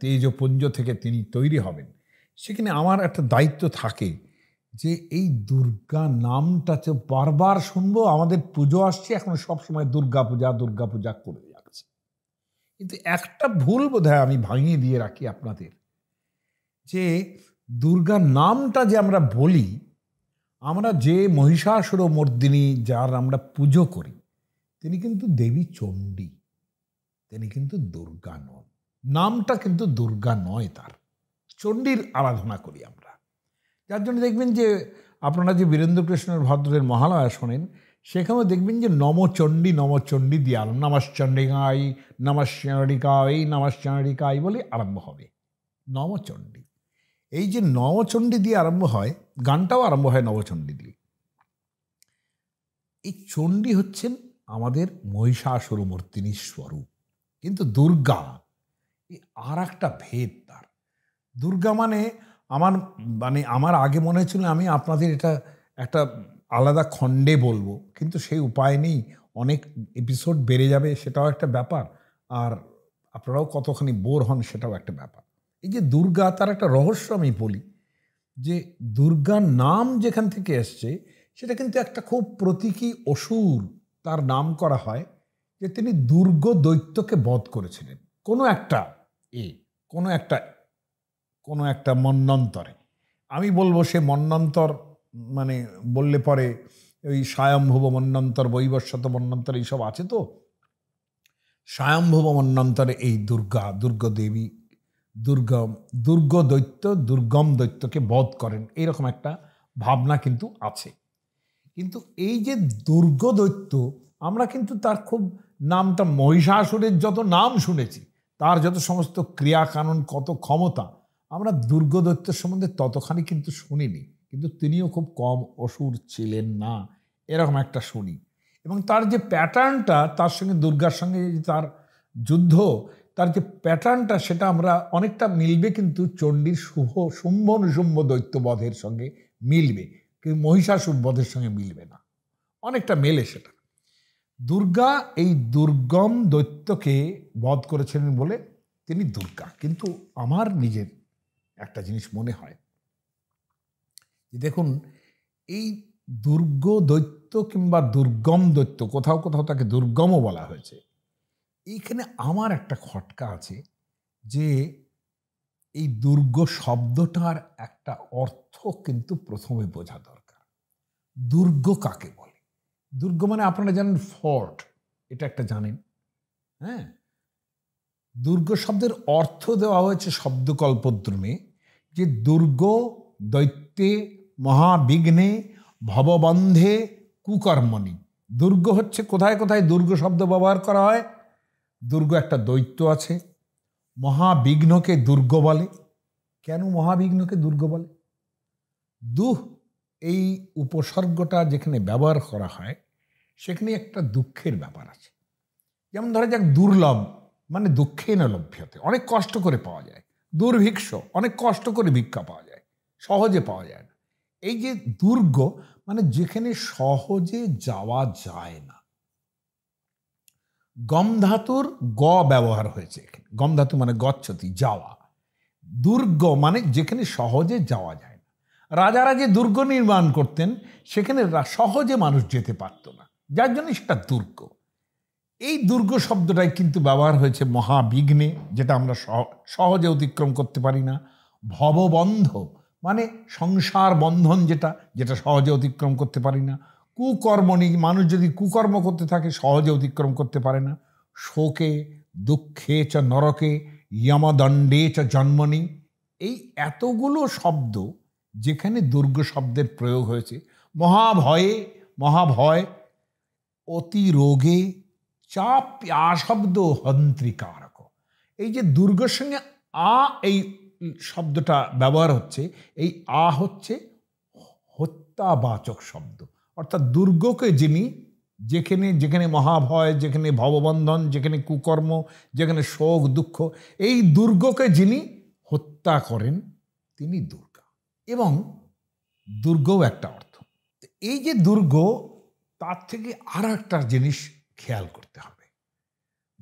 তেজপুঞ্জ থেকে তিনি তৈরি হবেন সেখানে আমার একটা দায়িত্ব থাকে যে এই দুর্গা নামটা তো বারবার শুনবো আমাদের পুজো আসছে এখন সবসময় দুর্গা পূজা দুর্গা পূজা করে যাচ্ছে কিন্তু একটা ভুল বোধ আমি ভাঙিয়ে দিয়ে রাখি আপনাদের যে দুর্গা নামটা যে আমরা বলি আমরা যে মহিষাসুর মর্দিনী যার আমরা পুজো করি তিনি কিন্তু দেবী চণ্ডী তিনি কিন্তু দুর্গা নন নামটা কিন্তু দুর্গা নয় তার চণ্ডীর আরাধনা করি আমরা যার জন্য দেখবেন যে আপনারা যে বীরেন্দ্রকৃষ্ণের ভদ্রের মহালয়া শোনেন সেখানেও দেখবেন যে নমচণ্ডী নমচণ্ডী দিয়ে আরম্ভ নমশ্চণ্ডিকাই নমশ্চণ্ডিকাই নমশ্চণ্ডিকাই বলে আরম্ভ হবে নমচণ্ডী এই যে নমচণ্ডী দিয়ে আরম্ভ হয় গানটাও আরম্ভ হয় নবচণ্ডী দিয়ে এই চণ্ডী হচ্ছেন আমাদের মহিষাসুর মূর্তিনীর স্বরূপ কিন্তু দুর্গা এই আর একটা ভেদ তার দুর্গা মানে আমার মানে আমার আগে মনে হয়েছিল আমি আপনাদের এটা একটা আলাদা খণ্ডে বলবো কিন্তু সেই উপায় নেই অনেক এপিসোড বেড়ে যাবে সেটাও একটা ব্যাপার আর আপনারাও কতখানি বোর হন সেটাও একটা ব্যাপার এই যে দুর্গা তার একটা রহস্য আমি বলি যে দুর্গার নাম যেখান থেকে এসছে সেটা কিন্তু একটা খুব প্রতীকী অসুর তার নাম করা হয় যে তিনি দুর্গ দৈত্যকে বধ করেছিলেন কোনো একটা এ কোনো একটা কোনো একটা মন্নন্তরে আমি বলবো সে মন্নন্তর মানে বললে পরে ওই স্বয়ম্ভুব মন্নন্তর বৈবস্বত মন্নন্তর এইসব আছে তো স্বয়ম্ভুব মন্নন্তরে এই দুর্গা দুর্গদেবী দুর্গম দুর্গ দৈত্য দুর্গম দৈত্যকে বধ করেন এরকম একটা ভাবনা কিন্তু আছে কিন্তু এই যে দুর্গ দৈত্য আমরা কিন্তু তার খুব নামটা মহিষাসুরের যত নাম শুনেছি তার যত সমস্ত ক্রিয়াকানুন কত ক্ষমতা আমরা দুর্গদৈত্যের সম্বন্ধে ততখানি কিন্তু শুনিনি কিন্তু তিনিও খুব কম অসুর ছিলেন না এরকম একটা শুনি এবং তার যে প্যাটার্নটা তার সঙ্গে দুর্গার সঙ্গে তার যুদ্ধ তার যে প্যাটার্নটা সেটা আমরা অনেকটা মিলবে কিন্তু চণ্ডীর শুভ শুম্ভ নিশুম্ভ দৈত্যবধের সঙ্গে মিলবে কিন্তু মহিষাসুর বধের সঙ্গে মিলবে না অনেকটা মেলে সেটা দুর্গা এই দুর্গম দৈত্যকে বধ করেছিলেন বলে তিনি দুর্গা কিন্তু আমার নিজের একটা জিনিস মনে হয় যে দেখুন এই দুর্গ দৈত্য কিংবা দুর্গম দৈত্য কোথাও কোথাও তাকে দুর্গমও বলা হয়েছে এইখানে আমার একটা খটকা আছে যে এই দুর্গ শব্দটার একটা অর্থ কিন্তু প্রথমে বোঝা দরকার দুর্গ কাকে বলে দুর্গ মানে আপনারা জানেন ফর্ট এটা একটা জানেন হ্যাঁ দুর্গ শব্দের অর্থ দেওয়া হয়েছে শব্দকল্পদ্রমে যে দুর্গ দৈত্যে মহাবিঘ্নে ভববন্ধে কুকর্মণি দুর্গ হচ্ছে কোথায় কোথায় দুর্গ শব্দ ব্যবহার করা হয় দুর্গ একটা দৈত্য আছে মহাবিঘ্নকে দুর্গ বলে কেন মহাবিঘ্নকে দুর্গ বলে দুঃ এই উপসর্গটা যেখানে ব্যবহার করা হয় সেখানে একটা দুঃখের ব্যাপার আছে যেমন ধরা যাক দুর্লভ মানে দুঃখে নলভ্যতে অনেক কষ্ট করে পাওয়া যায় দুর্ভিক্ষ অনেক কষ্ট করে ভিক্ষা পাওয়া যায় সহজে পাওয়া যায় না এই যে দুর্গ মানে যেখানে সহজে যাওয়া যায় না গম ধাতুর গ ব্যবহার হয়েছে এখানে গম ধাতু মানে গচ্ছতি যাওয়া দুর্গ মানে যেখানে সহজে যাওয়া যায় না রাজারা যে দুর্গ নির্মাণ করতেন সেখানে সহজে মানুষ যেতে পারত না যার জন্য সেটা দুর্গ এই দুর্গ শব্দটাই কিন্তু ব্যবহার হয়েছে মহাবিঘ্নে যেটা আমরা সহজে অতিক্রম করতে পারি না ভববন্ধ মানে সংসার বন্ধন যেটা যেটা সহজে অতিক্রম করতে পারি না কুকর্ম মানুষ যদি কুকর্ম করতে থাকে সহজে অতিক্রম করতে পারে না শোকে দুঃখে চ নরকে ইয়মদণ্ডে চ জন্মনি এই এতগুলো শব্দ যেখানে দুর্গ শব্দের প্রয়োগ হয়েছে মহাভয়ে মহাভয় অতি রোগে চা প্যাশব্দ হন্ত্রিকারক এই যে দুর্গর সঙ্গে আ এই শব্দটা ব্যবহার হচ্ছে এই আ হচ্ছে হত্যাবাচক শব্দ অর্থাৎ দুর্গকে যিনি যেখানে যেখানে মহাভয় যেখানে ভববন্ধন যেখানে কুকর্ম যেখানে শোক দুঃখ এই দুর্গকে যিনি হত্যা করেন তিনি দুর্গা এবং দুর্গও একটা অর্থ এই যে দুর্গ তার থেকে আর একটা জিনিস খেয়াল করতে হবে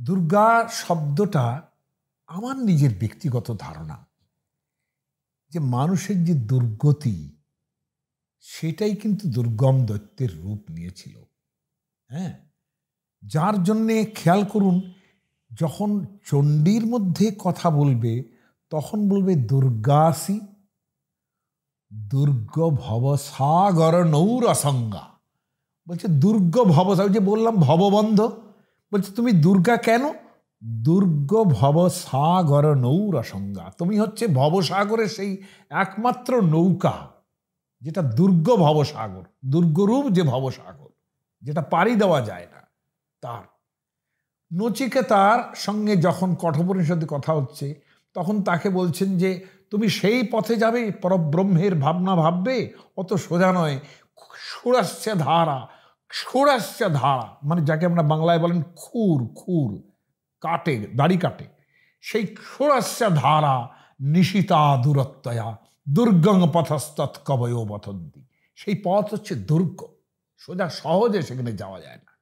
দুর্গা শব্দটা আমার নিজের ব্যক্তিগত ধারণা যে মানুষের যে দুর্গতি সেটাই কিন্তু দুর্গম দৈত্যের রূপ নিয়েছিল হ্যাঁ যার জন্যে খেয়াল করুন যখন চণ্ডীর মধ্যে কথা বলবে তখন বলবে দুর্গাসি দুর্গ ভবসাগর নৌর বলছে দুর্গ ভব যে বললাম ভববন্ধ বলছে তুমি দুর্গা কেন দুর্গ ভব সাগর নৌর সংজ্ঞা তুমি হচ্ছে ভবসাগরের সেই একমাত্র নৌকা যেটা দুর্গ ভবসাগর দুর্গরূপ যে ভবসাগর যেটা পাড়ি দেওয়া যায় না তার নচিকেতার সঙ্গে যখন কঠোপনিষদে কথা হচ্ছে তখন তাকে বলছেন যে তুমি সেই পথে যাবে পরব্রহ্মের ভাবনা ভাববে অত সোজা নয় সুরাস্য ধারা সোরাস্যা ধারা মানে যাকে আমরা বাংলায় বলেন খুর খুর কাটে দাড়ি কাটে সেই সোরাস্যা ধারা নিশিতা দূরত্বয়া দুর্গং পথস্তৎ কবয় বথন্তি সেই পথ হচ্ছে দুর্গ সোজা সহজে সেখানে যাওয়া যায় না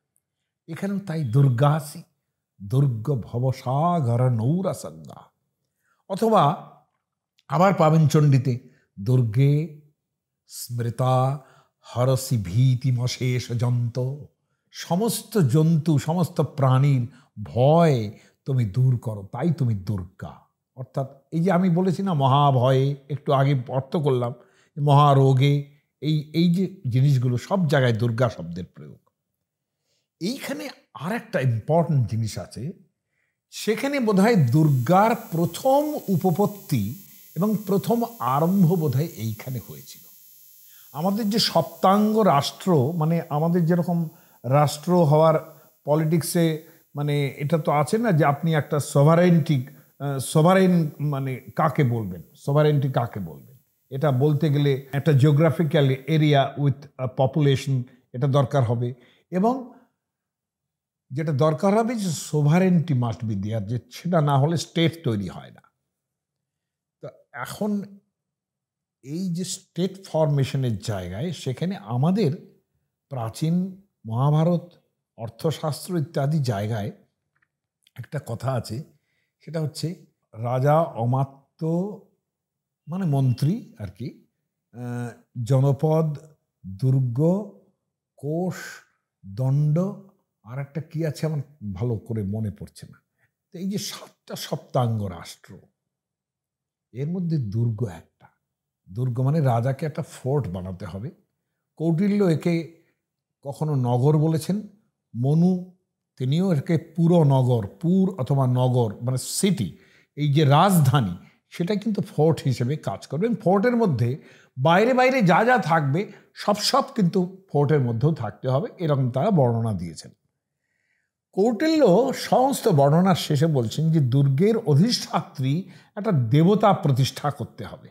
এখানেও তাই দুর্গাসি দুর্গ ভবসাগর নৌরাসঙ্গা অথবা আবার পাবেন চণ্ডীতে দুর্গে স্মৃতা হরসি ভীতিমশেষ যন্ত সমস্ত জন্তু সমস্ত প্রাণীর ভয় তুমি দূর করো তাই তুমি দুর্গা অর্থাৎ এই যে আমি বলেছি না মহাভয়ে একটু আগে অর্থ করলাম মহারোগে এই এই যে জিনিসগুলো সব জায়গায় দুর্গা শব্দের প্রয়োগ এইখানে আর একটা ইম্পর্ট্যান্ট জিনিস আছে সেখানে বোধহয় দুর্গার প্রথম উপপত্তি এবং প্রথম আরম্ভ বোধহয় এইখানে হয়েছে আমাদের যে সপ্তাঙ্গ রাষ্ট্র মানে আমাদের যেরকম রাষ্ট্র হওয়ার পলিটিক্সে মানে এটা তো আছে না যে আপনি একটা সভারেন্টি সভারেন মানে কাকে বলবেন সভারেন্টি কাকে বলবেন এটা বলতে গেলে একটা জিওগ্রাফিক্যাল এরিয়া উইথ পপুলেশন এটা দরকার হবে এবং যেটা দরকার হবে যে সোভারেন্টি মাস্ট বি দেয়ার যে সেটা না হলে স্টেট তৈরি হয় না তো এখন এই যে স্টেট ফরমেশনের জায়গায় সেখানে আমাদের প্রাচীন মহাভারত অর্থশাস্ত্র ইত্যাদি জায়গায় একটা কথা আছে সেটা হচ্ছে রাজা অমাত্য মানে মন্ত্রী আর কি জনপদ দুর্গ কোষ দণ্ড আর একটা কী আছে আমার ভালো করে মনে পড়ছে না তো এই যে সাতটা সপ্তাঙ্গ রাষ্ট্র এর মধ্যে দুর্গ এক দুর্গ মানে রাজাকে একটা ফোর্ট বানাতে হবে কৌটিল্য একে কখনো নগর বলেছেন মনু তিনিও একে পুরো নগর পুর অথবা নগর মানে সিটি এই যে রাজধানী সেটা কিন্তু ফোর্ট হিসেবে কাজ করবে ফোর্টের মধ্যে বাইরে বাইরে যা যা থাকবে সব সব কিন্তু ফোর্টের মধ্যেও থাকতে হবে এরকম তারা বর্ণনা দিয়েছেন কৌটিল্য সমস্ত বর্ণনার শেষে বলছেন যে দুর্গের অধিষ্ঠাত্রী একটা দেবতা প্রতিষ্ঠা করতে হবে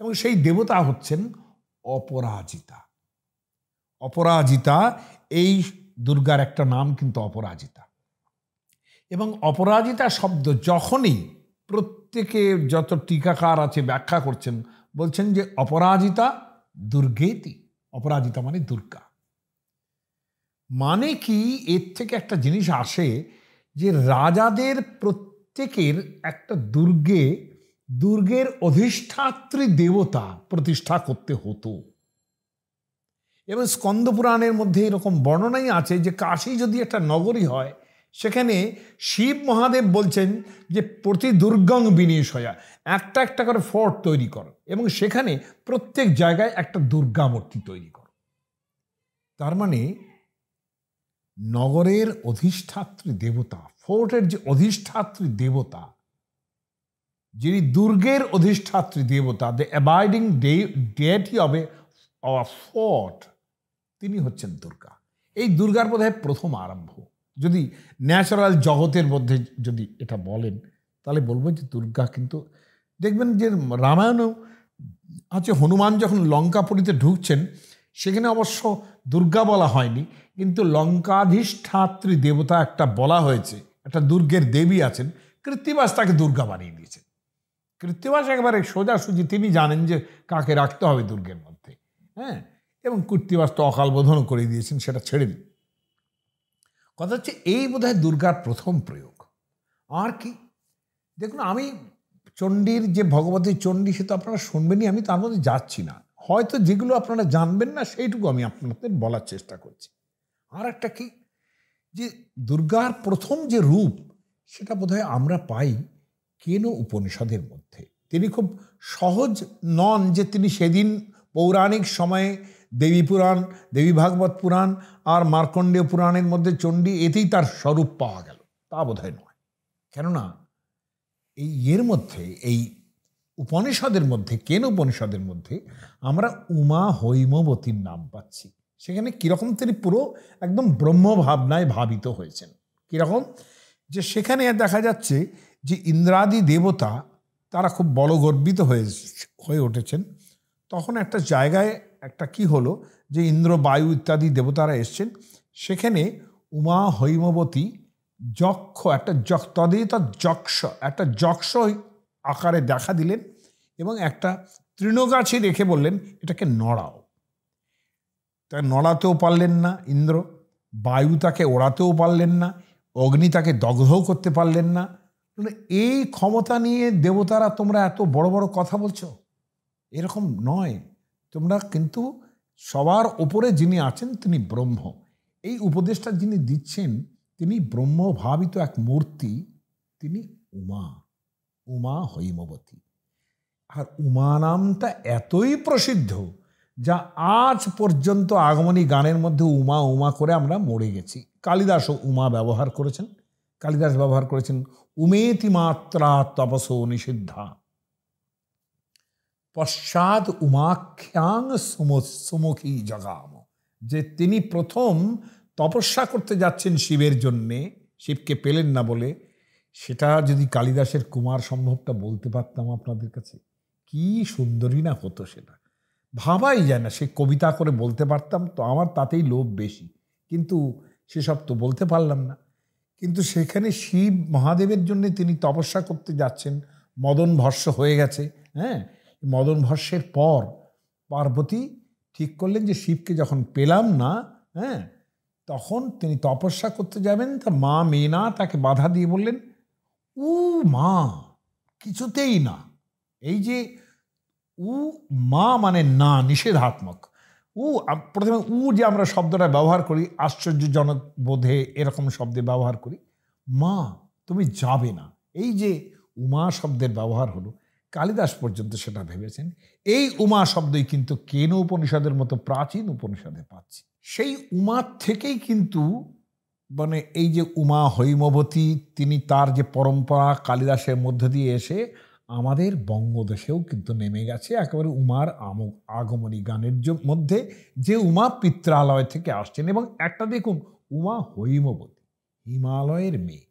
এবং সেই দেবতা হচ্ছেন অপরাজিতা অপরাজিতা এই দুর্গার একটা নাম কিন্তু অপরাজিতা এবং অপরাজিতা শব্দ যখনই প্রত্যেকে যত টিকাকার আছে ব্যাখ্যা করছেন বলছেন যে অপরাজিতা দুর্গেতি অপরাজিতা মানে দুর্গা মানে কি এর থেকে একটা জিনিস আসে যে রাজাদের প্রত্যেকের একটা দুর্গে দুর্গের অধিষ্ঠাত্রী দেবতা প্রতিষ্ঠা করতে হতো এবং স্কন্দপুরাণের মধ্যে এরকম বর্ণনাই আছে যে কাশী যদি একটা নগরী হয় সেখানে শিব মহাদেব বলছেন যে প্রতি দুর্গং বিনিশয়া একটা একটা করে ফোর্ট তৈরি করো এবং সেখানে প্রত্যেক জায়গায় একটা দুর্গা মূর্তি তৈরি করো তার মানে নগরের অধিষ্ঠাত্রী দেবতা ফোর্টের যে অধিষ্ঠাত্রী দেবতা যিনি দুর্গের অধিষ্ঠাত্রী দেবতা দ্য অ্যাবাইডিং ডে ডেটি হবে আওয়ার ফট তিনি হচ্ছেন দুর্গা এই দুর্গার বোধ প্রথম আরম্ভ যদি ন্যাচারাল জগতের মধ্যে যদি এটা বলেন তাহলে বলবো যে দুর্গা কিন্তু দেখবেন যে রামায়ণও আছে হনুমান যখন লঙ্কাপুরীতে ঢুকছেন সেখানে অবশ্য দুর্গা বলা হয়নি কিন্তু লঙ্কাধিষ্ঠাত্রী দেবতা একটা বলা হয়েছে একটা দুর্গের দেবী আছেন কৃত্তিবাস তাকে দুর্গা বানিয়ে দিয়েছেন কৃত্তিবাস একবারে সোজাসুজি তিনি জানেন যে কাকে রাখতে হবে দুর্গের মধ্যে হ্যাঁ এবং কৃত্তিবাস তো অকাল বোধন করে দিয়েছেন সেটা ছেড়ে দিন কথা হচ্ছে এই বোধ হয় দুর্গার প্রথম প্রয়োগ আর কি দেখুন আমি চণ্ডীর যে ভগবতী চণ্ডী সে তো আপনারা শুনবেনই আমি তার মধ্যে যাচ্ছি না হয়তো যেগুলো আপনারা জানবেন না সেইটুকু আমি আপনাদের বলার চেষ্টা করছি আর একটা কি যে দুর্গার প্রথম যে রূপ সেটা বোধহয় আমরা পাই কেন উপনিষদের মধ্যে তিনি খুব সহজ নন যে তিনি সেদিন পৌরাণিক সময়ে দেবী পুরাণ দেবী ভাগবত পুরাণ আর মার্কণ্ডেয় পুরাণের মধ্যে চণ্ডী এতেই তার স্বরূপ পাওয়া গেল তা হয় নয় কেননা এই ইয়ের মধ্যে এই উপনিষদের মধ্যে কেন উপনিষদের মধ্যে আমরা উমা হৈমবতীর নাম পাচ্ছি সেখানে কীরকম তিনি পুরো একদম ব্রহ্মভাবনায় ভাবিত হয়েছেন কীরকম যে সেখানে দেখা যাচ্ছে যে ইন্দ্রাদি দেবতা তারা খুব বলগর্বিত হয়ে হয়ে উঠেছেন তখন একটা জায়গায় একটা কি হলো যে ইন্দ্র বায়ু ইত্যাদি দেবতারা এসছেন সেখানে উমা হৈমবতী যক্ষ একটা যক তদে তার যক্ষ একটা যক্ষ আকারে দেখা দিলেন এবং একটা তৃণগাছে রেখে বললেন এটাকে নড়াও তা নড়াতেও পারলেন না ইন্দ্র বায়ু তাকে ওড়াতেও পারলেন না অগ্নি তাকে দগ্ধও করতে পারলেন না এই ক্ষমতা নিয়ে দেবতারা তোমরা এত বড় বড় কথা বলছো এরকম নয় তোমরা কিন্তু সবার ওপরে যিনি আছেন তিনি ব্রহ্ম এই উপদেশটা যিনি দিচ্ছেন তিনি ব্রহ্মভাবিত এক মূর্তি তিনি উমা উমা হৈমবতী আর উমা নামটা এতই প্রসিদ্ধ যা আজ পর্যন্ত আগমনী গানের মধ্যে উমা উমা করে আমরা মরে গেছি কালিদাসও উমা ব্যবহার করেছেন কালিদাস ব্যবহার করেছেন উমেতি মাত্রা তপস নিষিদ্ধা পশ্চাৎ উমাখ্যাং সুমুখী জগাম যে তিনি প্রথম তপস্যা করতে যাচ্ছেন শিবের জন্যে শিবকে পেলেন না বলে সেটা যদি কালিদাসের কুমার সম্ভবটা বলতে পারতাম আপনাদের কাছে কি সুন্দরী না হতো সেটা ভাবাই যায় না সে কবিতা করে বলতে পারতাম তো আমার তাতেই লোভ বেশি কিন্তু সেসব তো বলতে পারলাম না কিন্তু সেখানে শিব মহাদেবের জন্য তিনি তপস্যা করতে যাচ্ছেন মদন ভস্য হয়ে গেছে হ্যাঁ মদন ভস্যের পর পার্বতী ঠিক করলেন যে শিবকে যখন পেলাম না হ্যাঁ তখন তিনি তপস্যা করতে যাবেন তা মা মেনা তাকে বাধা দিয়ে বললেন উ মা কিছুতেই না এই যে উ মা মানে না নিষেধাত্মক উ প্রথমে উ যে আমরা শব্দটা ব্যবহার করি আশ্চর্যজনক বোধে এরকম শব্দে ব্যবহার করি মা তুমি যাবে না এই যে উমা শব্দের ব্যবহার হলো কালিদাস পর্যন্ত সেটা ভেবেছেন এই উমা শব্দই কিন্তু কেন উপনিষদের মতো প্রাচীন উপনিষদে পাচ্ছি সেই উমা থেকেই কিন্তু মানে এই যে উমা হৈমবতী তিনি তার যে পরম্পরা কালিদাসের মধ্য দিয়ে এসে আমাদের বঙ্গদেশেও কিন্তু নেমে গেছে একেবারে উমার আগমনী গানের মধ্যে যে উমা পিত্রালয় থেকে আসছেন এবং একটা দেখুন উমা হৈমবতী হিমালয়ের মেয়ে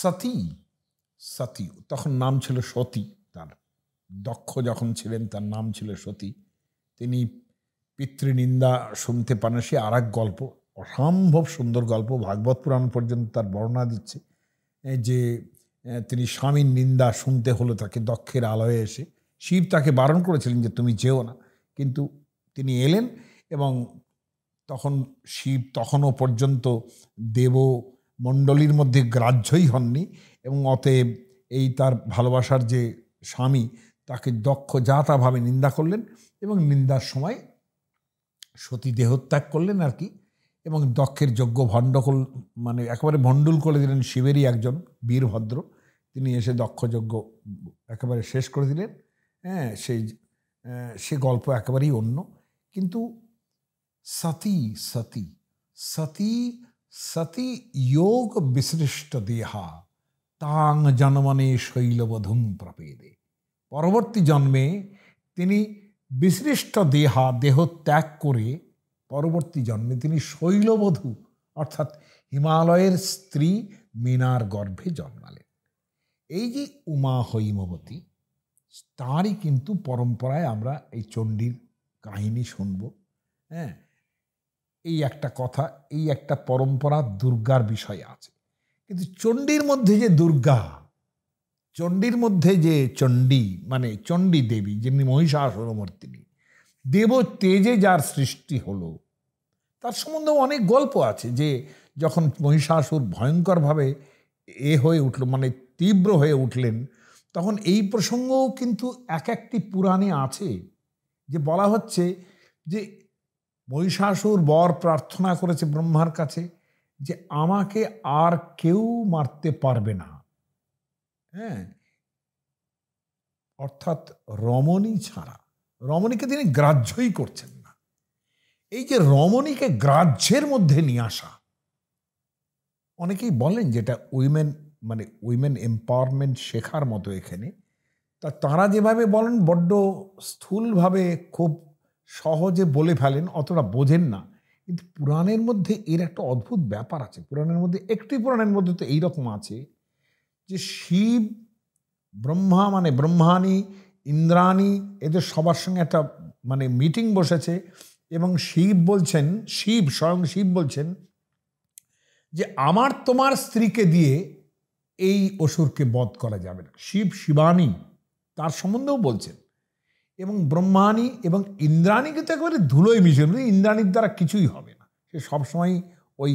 সতী সতী তখন নাম ছিল সতী তার দক্ষ যখন ছিলেন তার নাম ছিল সতী তিনি পিতৃনিন্দা শুনতে পান সে আর এক গল্প অসম্ভব সুন্দর গল্প ভাগবত পুরাণ পর্যন্ত তার বর্ণনা দিচ্ছে যে তিনি স্বামীর নিন্দা শুনতে হলো তাকে দক্ষের আলয়ে এসে শিব তাকে বারণ করেছিলেন যে তুমি যেও না কিন্তু তিনি এলেন এবং তখন শিব তখনও পর্যন্ত দেব মণ্ডলীর মধ্যে গ্রাহ্যই হননি এবং অতএব এই তার ভালোবাসার যে স্বামী তাকে দক্ষ যাতাভাবে নিন্দা করলেন এবং নিন্দার সময় সতী দেহত্যাগ করলেন আর কি এবং দক্ষের যজ্ঞ ভণ্ড মানে একেবারে ভণ্ডুল করে দিলেন শিবেরই একজন বীরভদ্র তিনি এসে দক্ষযজ্ঞ একেবারে শেষ করে দিলেন হ্যাঁ সেই সে গল্প একেবারেই অন্য কিন্তু সতী সতী সতী সতী যোগ বিশ্লিষ্ট দেহা তাং জনমনে শৈলবধূম প্রপেদে পরবর্তী জন্মে তিনি বিশ্লিষ্ট দেহা দেহ ত্যাগ করে পরবর্তী জন্মে তিনি শৈলবধূ অর্থাৎ হিমালয়ের স্ত্রী মিনার গর্ভে জন্মালেন এই যে উমা হৈমবতী তারই কিন্তু পরম্পরায় আমরা এই চণ্ডীর কাহিনী শুনব হ্যাঁ এই একটা কথা এই একটা পরম্পরা দুর্গার বিষয়ে আছে কিন্তু চণ্ডীর মধ্যে যে দুর্গা চণ্ডীর মধ্যে যে চণ্ডী মানে চণ্ডী দেবী যেমনি মহিষাসুরমর্তিনী দেব তেজে যার সৃষ্টি হলো তার সম্বন্ধে অনেক গল্প আছে যে যখন মহিষাসুর ভয়ঙ্করভাবে এ হয়ে উঠল মানে তীব্র হয়ে উঠলেন তখন এই প্রসঙ্গও কিন্তু এক একটি পুরাণে আছে যে বলা হচ্ছে যে মহিষাসুর বর প্রার্থনা করেছে ব্রহ্মার কাছে যে আমাকে আর কেউ মারতে পারবে না হ্যাঁ অর্থাৎ রমণী ছাড়া রমণীকে তিনি গ্রাহ্যই করছেন না এই যে রমণীকে গ্রাহ্যের মধ্যে নিয়ে আসা অনেকেই বলেন যেটা উইমেন মানে উইমেন এম্পাওয়ারমেন্ট শেখার মতো এখানে তা তাঁরা যেভাবে বলেন বড্ড স্থূলভাবে খুব সহজে বলে ফেলেন অতটা বোঝেন না কিন্তু পুরাণের মধ্যে এর একটা অদ্ভুত ব্যাপার আছে পুরাণের মধ্যে একটি পুরাণের মধ্যে তো এইরকম আছে যে শিব ব্রহ্মা মানে ব্রহ্মাণী ইন্দ্রাণী এদের সবার সঙ্গে একটা মানে মিটিং বসেছে এবং শিব বলছেন শিব স্বয়ং শিব বলছেন যে আমার তোমার স্ত্রীকে দিয়ে এই অসুরকে বধ করা যাবে না শিব শিবানী তার সম্বন্ধেও বলছেন এবং ব্রহ্মাণী এবং ইন্দ্রাণীকে তো একেবারে ধুলোই মিশে ইন্দ্রাণীর দ্বারা কিছুই হবে না সে সবসময় ওই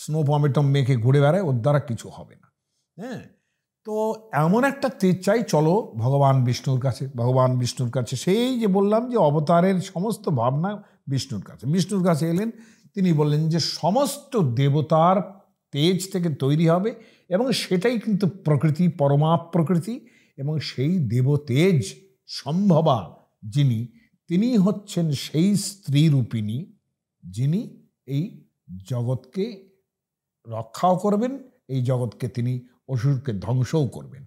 স্নো পমেটম মেখে ঘুরে বেড়ায় ওর দ্বারা কিছু হবে না হ্যাঁ তো এমন একটা তেজ চাই চলো ভগবান বিষ্ণুর কাছে ভগবান বিষ্ণুর কাছে সেই যে বললাম যে অবতারের সমস্ত ভাবনা বিষ্ণুর কাছে বিষ্ণুর কাছে এলেন তিনি বললেন যে সমস্ত দেবতার তেজ থেকে তৈরি হবে এবং সেটাই কিন্তু প্রকৃতি পরমা প্রকৃতি এবং সেই দেবতেজ সম্ভবা যিনি তিনি হচ্ছেন সেই স্ত্রী রূপিণী যিনি এই জগৎকে রক্ষাও করবেন এই জগৎকে তিনি অসুরকে ধ্বংসও করবেন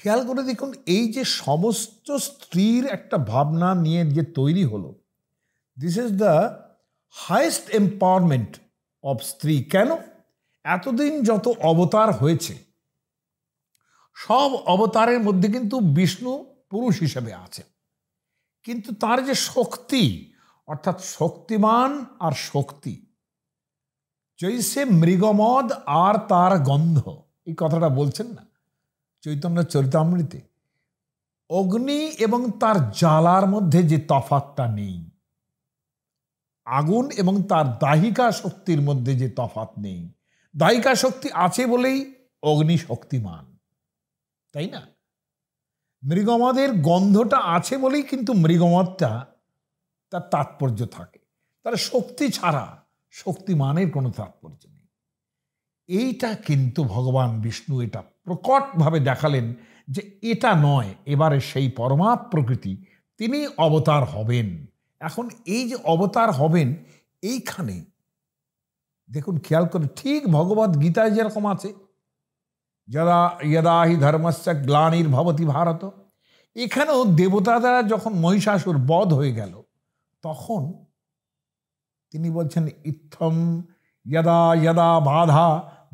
খেয়াল করে দেখুন এই যে সমস্ত স্ত্রীর একটা ভাবনা নিয়ে যে তৈরি হলো this is the highest empowerment of স্ত্রী কেন এতদিন যত অবতার হয়েছে সব অবতারের মধ্যে কিন্তু বিষ্ণু পুরুষ হিসেবে আছে কিন্তু তার যে শক্তি অর্থাৎ শক্তিমান আর শক্তি চৈসে মৃগমদ আর তার গন্ধ এই কথাটা বলছেন না চৈতন্য চরিতামৃতে অগ্নি এবং তার জ্বালার মধ্যে যে তফাতটা নেই আগুন এবং তার দাহিকা শক্তির মধ্যে যে তফাত নেই দায়িকা শক্তি আছে বলেই অগ্নি শক্তিমান তাই না মৃগমাদের গন্ধটা আছে বলেই কিন্তু মৃগমাদটা তার তাৎপর্য থাকে তার শক্তি ছাড়া শক্তিমানের কোনো তাৎপর্য নেই এইটা কিন্তু ভগবান বিষ্ণু এটা প্রকটভাবে দেখালেন যে এটা নয় এবারে সেই পরমা প্রকৃতি তিনি অবতার হবেন এখন এই যে অবতার হবেন এইখানে দেখুন খেয়াল করে ঠিক ভগবত গীতায় যেরকম আছে যদা ইয়দা হি ধর্মস্য গ্লানির ভবতী ভারত এখানেও দেবতা দ্বারা যখন মহিষাসুর বধ হয়ে গেল তখন তিনি বলছেন ইত্থম ইয়াদা ইয়াদা বাধা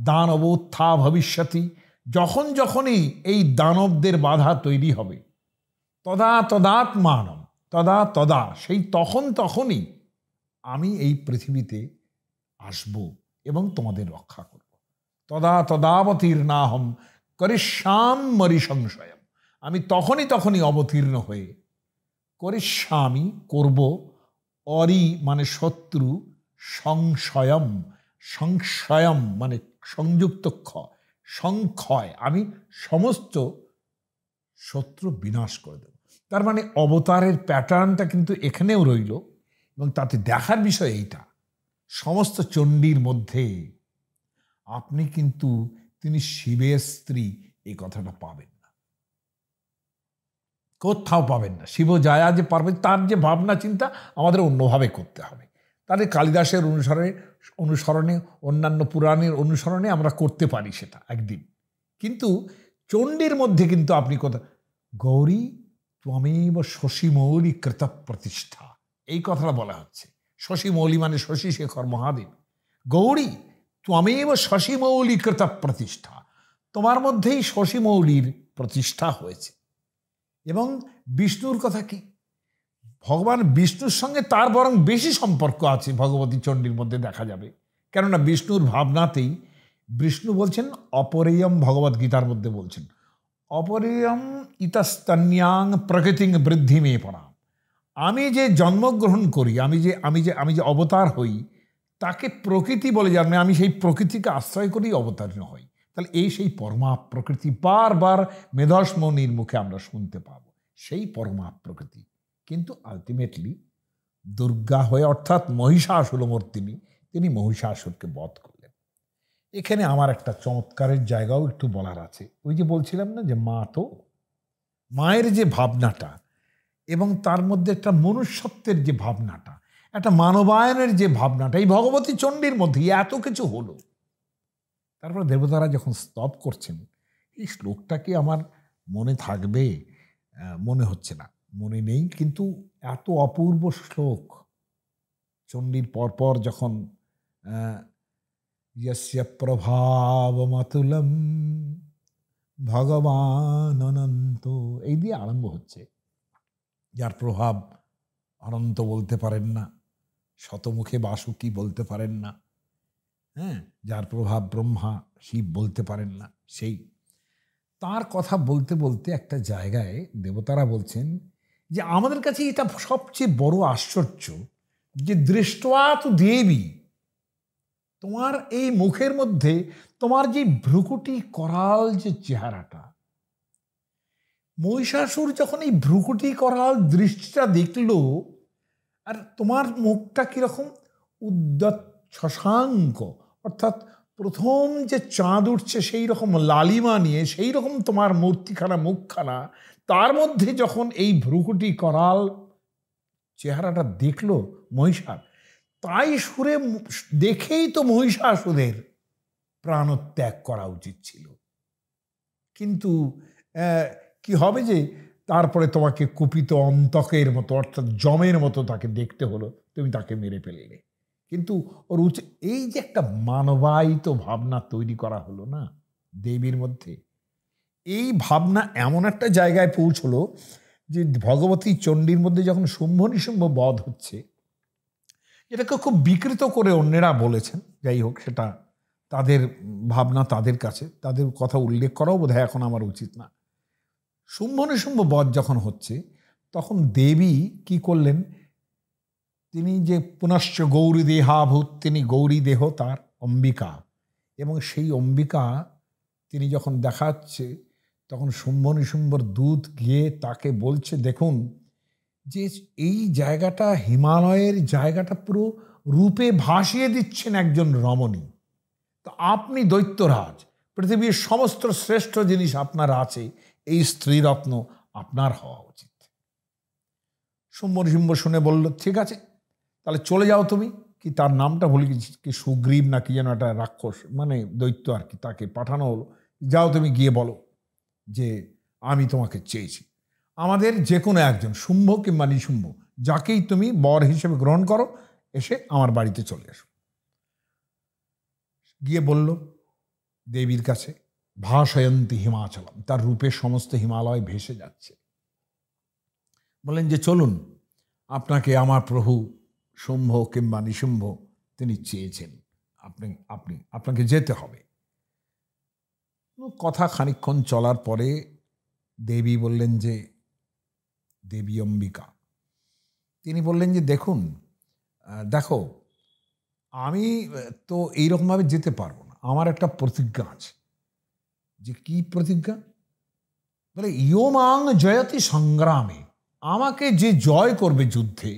দানবোত্থা ভবিষ্যতি যখন যখনই এই দানবদের বাধা তৈরি হবে তদা তদাত্মানম তদা তদা সেই তখন তখনই আমি এই পৃথিবীতে আসব এবং তোমাদের রক্ষা করব তদা তদাবতীর্ণাহম করিষ্যাম মরি সংশয়ম আমি তখনই তখনই অবতীর্ণ হয়ে করিষ্যামি করব অরি মানে শত্রু সংশয়ম সংশয়ম মানে সংযুক্ত ক্ষ সংক্ষয় আমি সমস্ত শত্রু বিনাশ করে দেব তার মানে অবতারের প্যাটার্নটা কিন্তু এখানেও রইল এবং তাতে দেখার বিষয় এইটা সমস্ত চণ্ডীর মধ্যে আপনি কিন্তু তিনি শিবের স্ত্রী এই কথাটা পাবেন না কোথাও পাবেন না শিব যায়া যে পারবেন তার যে ভাবনা চিন্তা আমাদের অন্যভাবে করতে হবে তাহলে কালিদাসের অনুসরণে অনুসরণে অন্যান্য পুরাণের অনুসরণে আমরা করতে পারি সেটা একদিন কিন্তু চণ্ডীর মধ্যে কিন্তু আপনি কথা গৌরী ত্বমেব শশীমৌরী কৃত প্রতিষ্ঠা এই কথাটা বলা হচ্ছে শশী মৌলি মানে শশী শেখর মহাদেব গৌরী ত্বমেব শশী মৌলিকতা প্রতিষ্ঠা তোমার মধ্যেই শশী মৌলির প্রতিষ্ঠা হয়েছে এবং বিষ্ণুর কথা কি ভগবান বিষ্ণুর সঙ্গে তার বরং বেশি সম্পর্ক আছে ভগবতী চণ্ডীর মধ্যে দেখা যাবে কেননা বিষ্ণুর ভাবনাতেই বিষ্ণু বলছেন অপরেয়ম ভগবত গীতার মধ্যে বলছেন অপরেয়ম ইতস্তন্যাং প্রকৃতিং বৃদ্ধি মেয়ে পড়া আমি যে জন্মগ্রহণ করি আমি যে আমি যে আমি যে অবতার হই তাকে প্রকৃতি বলে জানবে আমি সেই প্রকৃতিকে আশ্রয় করেই অবতারণ হই তাহলে এই সেই পরমা প্রকৃতি বারবার মেধসমণির মুখে আমরা শুনতে পাব সেই পরমা প্রকৃতি কিন্তু আলটিমেটলি দুর্গা হয়ে অর্থাৎ মহিষাসুরমর্তিনী তিনি মহিষাসুরকে বধ করলেন এখানে আমার একটা চমৎকারের জায়গাও একটু বলার আছে ওই যে বলছিলাম না যে মা তো মায়ের যে ভাবনাটা এবং তার মধ্যে একটা মনুষ্যত্বের যে ভাবনাটা একটা মানবায়নের যে ভাবনাটা এই ভগবতী চণ্ডীর মধ্যে এত কিছু হলো তারপরে দেবতারা যখন স্তব করছেন এই শ্লোকটা কি আমার মনে থাকবে মনে হচ্ছে না মনে নেই কিন্তু এত অপূর্ব শ্লোক চণ্ডীর পরপর যখন ইয়স্য প্রভাবমাতুলম ভগবান অনন্ত এই দিয়ে আরম্ভ হচ্ছে যার প্রভাব অনন্ত বলতে পারেন না শতমুখে বাসুকি বলতে পারেন না হ্যাঁ যার প্রভাব ব্রহ্মা শিব বলতে পারেন না সেই তার কথা বলতে বলতে একটা জায়গায় দেবতারা বলছেন যে আমাদের কাছে এটা সবচেয়ে বড় আশ্চর্য যে দৃষ্টয়া তো দেবী তোমার এই মুখের মধ্যে তোমার যে ভ্রুকুটি করাল যে চেহারাটা মহিষাসুর যখন এই ভ্রুকুটি করার দৃষ্টিটা দেখল আর তোমার মুখটা কীরকম উদ্যত শশাঙ্ক অর্থাৎ প্রথম যে চাঁদ উঠছে সেই রকম লালিমা নিয়ে সেই রকম তোমার মূর্তিখানা মুখখানা তার মধ্যে যখন এই ভ্রুকুটি করাল চেহারাটা দেখল মহিষার তাই সুরে দেখেই তো মহিষাসুরের প্রাণত্যাগ করা উচিত ছিল কিন্তু কি হবে যে তারপরে তোমাকে কুপিত অন্তকের মতো অর্থাৎ জমের মতো তাকে দেখতে হলো তুমি তাকে মেরে ফেললে কিন্তু ওর উচিত এই যে একটা মানবায়িত ভাবনা তৈরি করা হলো না দেবীর মধ্যে এই ভাবনা এমন একটা জায়গায় পৌঁছলো যে ভগবতী চণ্ডীর মধ্যে যখন শুম্ভ নিশুম্ভ বধ হচ্ছে এটাকে খুব বিকৃত করে অন্যেরা বলেছেন যাই হোক সেটা তাদের ভাবনা তাদের কাছে তাদের কথা উল্লেখ করাও বোধহয় এখন আমার উচিত না শুম্ভ নিশুম্ভ বধ যখন হচ্ছে তখন দেবী কি করলেন তিনি যে পুনশ্চ গৌরী দেহাভূত তিনি গৌরী দেহ তার অম্বিকা এবং সেই অম্বিকা তিনি যখন দেখাচ্ছে তখন শুম্ভ নিশুম্ভর দুধ গিয়ে তাকে বলছে দেখুন যে এই জায়গাটা হিমালয়ের জায়গাটা পুরো রূপে ভাসিয়ে দিচ্ছেন একজন রমণী তো আপনি দৈত্যরাজ পৃথিবীর সমস্ত শ্রেষ্ঠ জিনিস আপনার আছে এই স্ত্রীরত্ন আপনার হওয়া উচিত সুম্বরসিম্ব শুনে বলল ঠিক আছে তাহলে চলে যাও তুমি কি তার নামটা ভুলে গেছি কি সুগ্রীব না কি যেন একটা রাক্ষস মানে দৈত্য আর কি তাকে পাঠানো হলো যাও তুমি গিয়ে বলো যে আমি তোমাকে চেয়েছি আমাদের যে কোনো একজন শুম্ভ কিংবা নিশুম্ভ যাকেই তুমি বর হিসেবে গ্রহণ করো এসে আমার বাড়িতে চলে এসো গিয়ে বলল দেবীর কাছে ভাষয়ন্তী হিমাচলম তার রূপে সমস্ত হিমালয় ভেসে যাচ্ছে বলেন যে চলুন আপনাকে আমার প্রভু শুম্ভ কিংবা নিশুম্ভ তিনি চেয়েছেন আপনি আপনি আপনাকে যেতে হবে কথা খানিক্ষণ চলার পরে দেবী বললেন যে দেবী অম্বিকা তিনি বললেন যে দেখুন দেখো আমি তো এইরকমভাবে যেতে পারবো না আমার একটা প্রতিজ্ঞা আছে যে কি প্রতিজ্ঞা বলে ইয়োমাং জয়তি সংগ্রামে আমাকে যে জয় করবে যুদ্ধে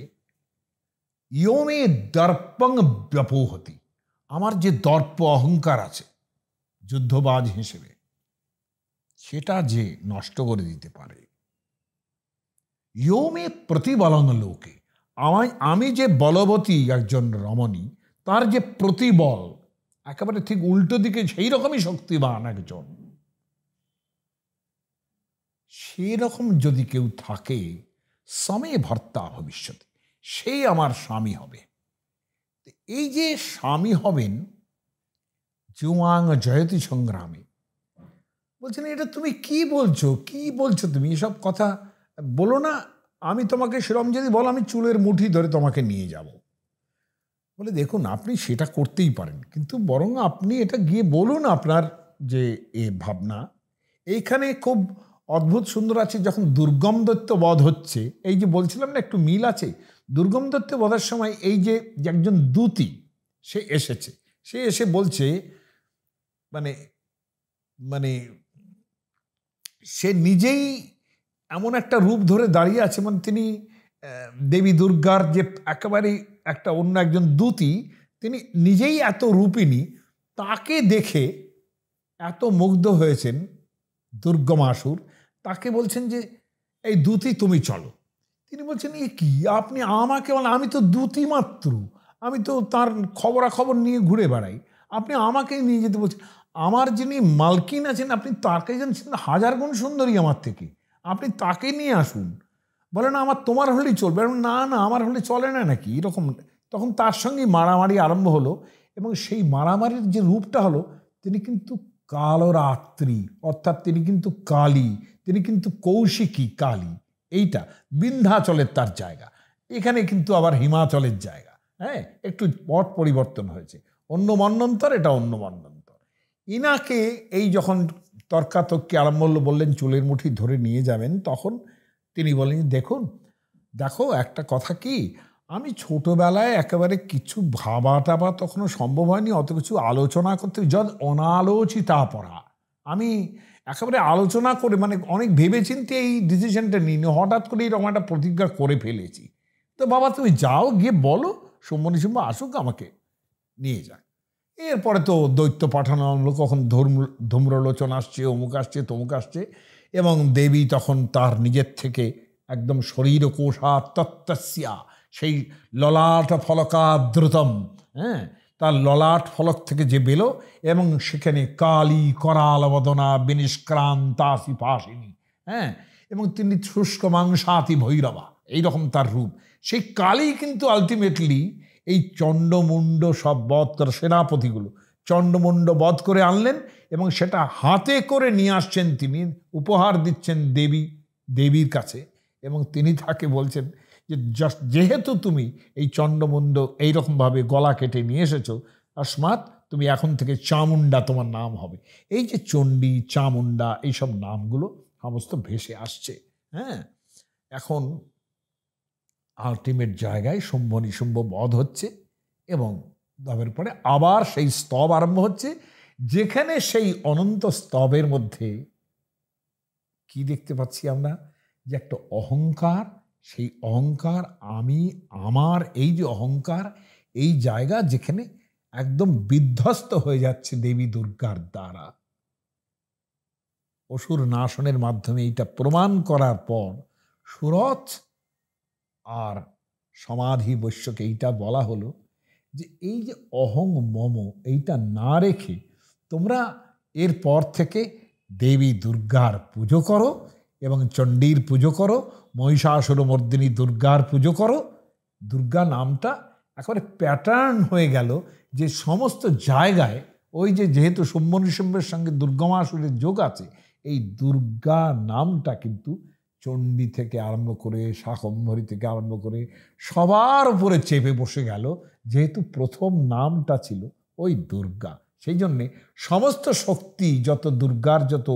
ইয়মে দর্পং ব্যপহতি আমার যে দর্প অহংকার আছে যুদ্ধবাজ হিসেবে সেটা যে নষ্ট করে দিতে পারে ইয়মে প্রতিবলং লোকে আমায় আমি যে বলবতী একজন রমণী তার যে প্রতিবল একেবারে ঠিক উল্টো দিকে সেই রকমই শক্তিবান একজন সেরকম যদি কেউ থাকে সমে ভর্তা ভবিষ্যতে সে আমার স্বামী হবে এই যে স্বামী হবেন জুয়াং জয়তী সংগ্রামে বলছেন এটা তুমি কি বলছো কি বলছো তুমি এসব কথা বলো না আমি তোমাকে সেরম যদি বলো আমি চুলের মুঠি ধরে তোমাকে নিয়ে যাব বলে দেখুন আপনি সেটা করতেই পারেন কিন্তু বরং আপনি এটা গিয়ে বলুন আপনার যে এ ভাবনা এইখানে খুব অদ্ভুত সুন্দর আছে যখন দুর্গম দত্ত বধ হচ্ছে এই যে বলছিলাম না একটু মিল আছে দুর্গম দত্ত বধের সময় এই যে একজন দূতি সে এসেছে সে এসে বলছে মানে মানে সে নিজেই এমন একটা রূপ ধরে দাঁড়িয়ে আছে মানে তিনি দেবী দুর্গার যে একেবারেই একটা অন্য একজন দূতি তিনি নিজেই এত রূপিণী তাকে দেখে এত মুগ্ধ হয়েছেন দুর্গমাসুর তাকে বলছেন যে এই দুতি তুমি চলো তিনি বলছেন এ কি আপনি আমাকে বলেন আমি তো দুতি মাত্র আমি তো তার খবরাখবর নিয়ে ঘুরে বেড়াই আপনি আমাকেই নিয়ে যেতে বলছেন আমার যিনি মালকিন আছেন আপনি তাকে জানছেন হাজার গুণ সুন্দরী আমার থেকে আপনি তাকে নিয়ে আসুন বলে না আমার তোমার হলেই চলবে না না আমার হলে চলে না নাকি এরকম তখন তার সঙ্গেই মারামারি আরম্ভ হলো এবং সেই মারামারির যে রূপটা হলো তিনি কিন্তু কালরাত্রি অর্থাৎ তিনি কিন্তু কালী তিনি কিন্তু কৌশিকী কালী এইটা বিন্ধ্যাচলের তার জায়গা এখানে কিন্তু আবার হিমাচলের জায়গা হ্যাঁ একটু পট পরিবর্তন হয়েছে অন্য মন্নন্তর এটা অন্য মন্নন্তর ইনাকে এই যখন তর্কাতর্কি আরম্ভল্য বললেন চুলের মুঠি ধরে নিয়ে যাবেন তখন তিনি বলেন দেখুন দেখো একটা কথা কি আমি ছোটবেলায় একেবারে কিছু ভাবা টাবা তখনও সম্ভব হয়নি অত কিছু আলোচনা করতে যদ অনালোচিতা পড়া আমি একেবারে আলোচনা করে মানে অনেক ভেবে চিনতে এই ডিসিশনটা নিই হঠাৎ করে এরকম একটা প্রতিজ্ঞা করে ফেলেছি তো বাবা তুমি যাও গিয়ে বলো সোম্যনি সোম্য আসুক আমাকে নিয়ে যাক এরপরে তো দৈত্য পাঠানো হলো কখন ধর্ম ধূম্রলোচন আসছে অমুক আসছে তমুক আসছে এবং দেবী তখন তার নিজের থেকে একদম শরীর কোষা তত্ত্বাস্যা সেই ললাট ফলকাদ্রুতম হ্যাঁ তার ললাট ফলক থেকে যে বেলো এবং সেখানে কালি করালবদনা বিনিষ্ক্রান্তাসি পাশিনী হ্যাঁ এবং তিনি শুষ্ক মাংসাতি ভৈরবা এইরকম তার রূপ সেই কালী কিন্তু আলটিমেটলি এই চণ্ডমুণ্ড সব বধ করে সেনাপতিগুলো চণ্ডমুণ্ড বধ করে আনলেন এবং সেটা হাতে করে নিয়ে আসছেন তিনি উপহার দিচ্ছেন দেবী দেবীর কাছে এবং তিনি তাকে বলছেন যে যেহেতু তুমি এই চণ্ডমুণ্ড এইরকমভাবে গলা কেটে নিয়ে এসেছো তসমাত তুমি এখন থেকে চামুন্ডা তোমার নাম হবে এই যে চণ্ডী চামুন্ডা এইসব নামগুলো সমস্ত ভেসে আসছে হ্যাঁ এখন আলটিমেট জায়গায় শুম্ভ নিশুম্ভ বধ হচ্ছে এবং তবের পরে আবার সেই স্তব আরম্ভ হচ্ছে যেখানে সেই অনন্ত স্তবের মধ্যে কি দেখতে পাচ্ছি আমরা যে একটা অহংকার সেই অহংকার আমি আমার এই যে অহংকার এই জায়গা যেখানে একদম বিধ্বস্ত হয়ে যাচ্ছে দেবী দুর্গার দ্বারা অসুর নাশনের মাধ্যমে এইটা প্রমাণ করার পর সুরজ আর সমাধি বৈশ্যকে এইটা বলা হলো যে এই যে অহং মম এইটা না রেখে তোমরা এরপর থেকে দেবী দুর্গার পুজো করো এবং চণ্ডীর পুজো করো মহিষাসুরমর্দিনী দুর্গার পুজো করো দুর্গা নামটা একেবারে প্যাটার্ন হয়ে গেল যে সমস্ত জায়গায় ওই যে যেহেতু সৌম্য নিসম্বের সঙ্গে দুর্গমাসুরের যোগ আছে এই দুর্গা নামটা কিন্তু চণ্ডী থেকে আরম্ভ করে শাকম্ভরী থেকে আরম্ভ করে সবার উপরে চেপে বসে গেল যেহেতু প্রথম নামটা ছিল ওই দুর্গা সেই জন্যে সমস্ত শক্তি যত দুর্গার যত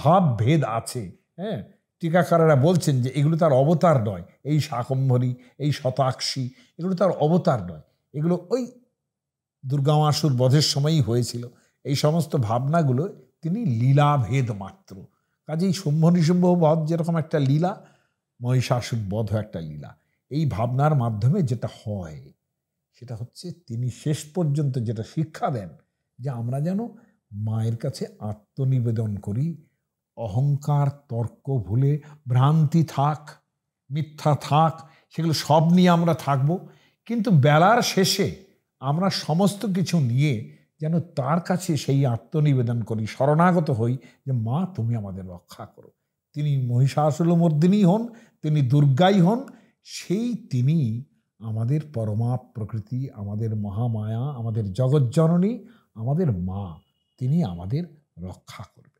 ভাবভেদ আছে হ্যাঁ টিকাকারেরা বলছেন যে এগুলো তার অবতার নয় এই শাকম্ভরী এই শতাক্ষী এগুলো তার অবতার নয় এগুলো ওই দুর্গামাসুর বধের সময়ই হয়েছিল এই সমস্ত ভাবনাগুলো তিনি লীলাভেদ মাত্র কাজেই শুম্ভ নিশুম্ভ বধ যেরকম একটা লীলা মহিষাসুর বধ একটা লীলা এই ভাবনার মাধ্যমে যেটা হয় সেটা হচ্ছে তিনি শেষ পর্যন্ত যেটা শিক্ষা দেন যে আমরা যেন মায়ের কাছে আত্মনিবেদন করি অহংকার তর্ক ভুলে ভ্রান্তি থাক মিথ্যা থাক সেগুলো সব নিয়ে আমরা থাকব কিন্তু বেলার শেষে আমরা সমস্ত কিছু নিয়ে যেন তার কাছে সেই আত্মনিবেদন করি শরণাগত হই যে মা তুমি আমাদের রক্ষা করো তিনি মহিষাসুলমর্দিনী হন তিনি দুর্গাই হন সেই তিনি আমাদের পরমা প্রকৃতি আমাদের মহামায়া আমাদের জগজ্জননী আমাদের মা তিনি আমাদের রক্ষা করবে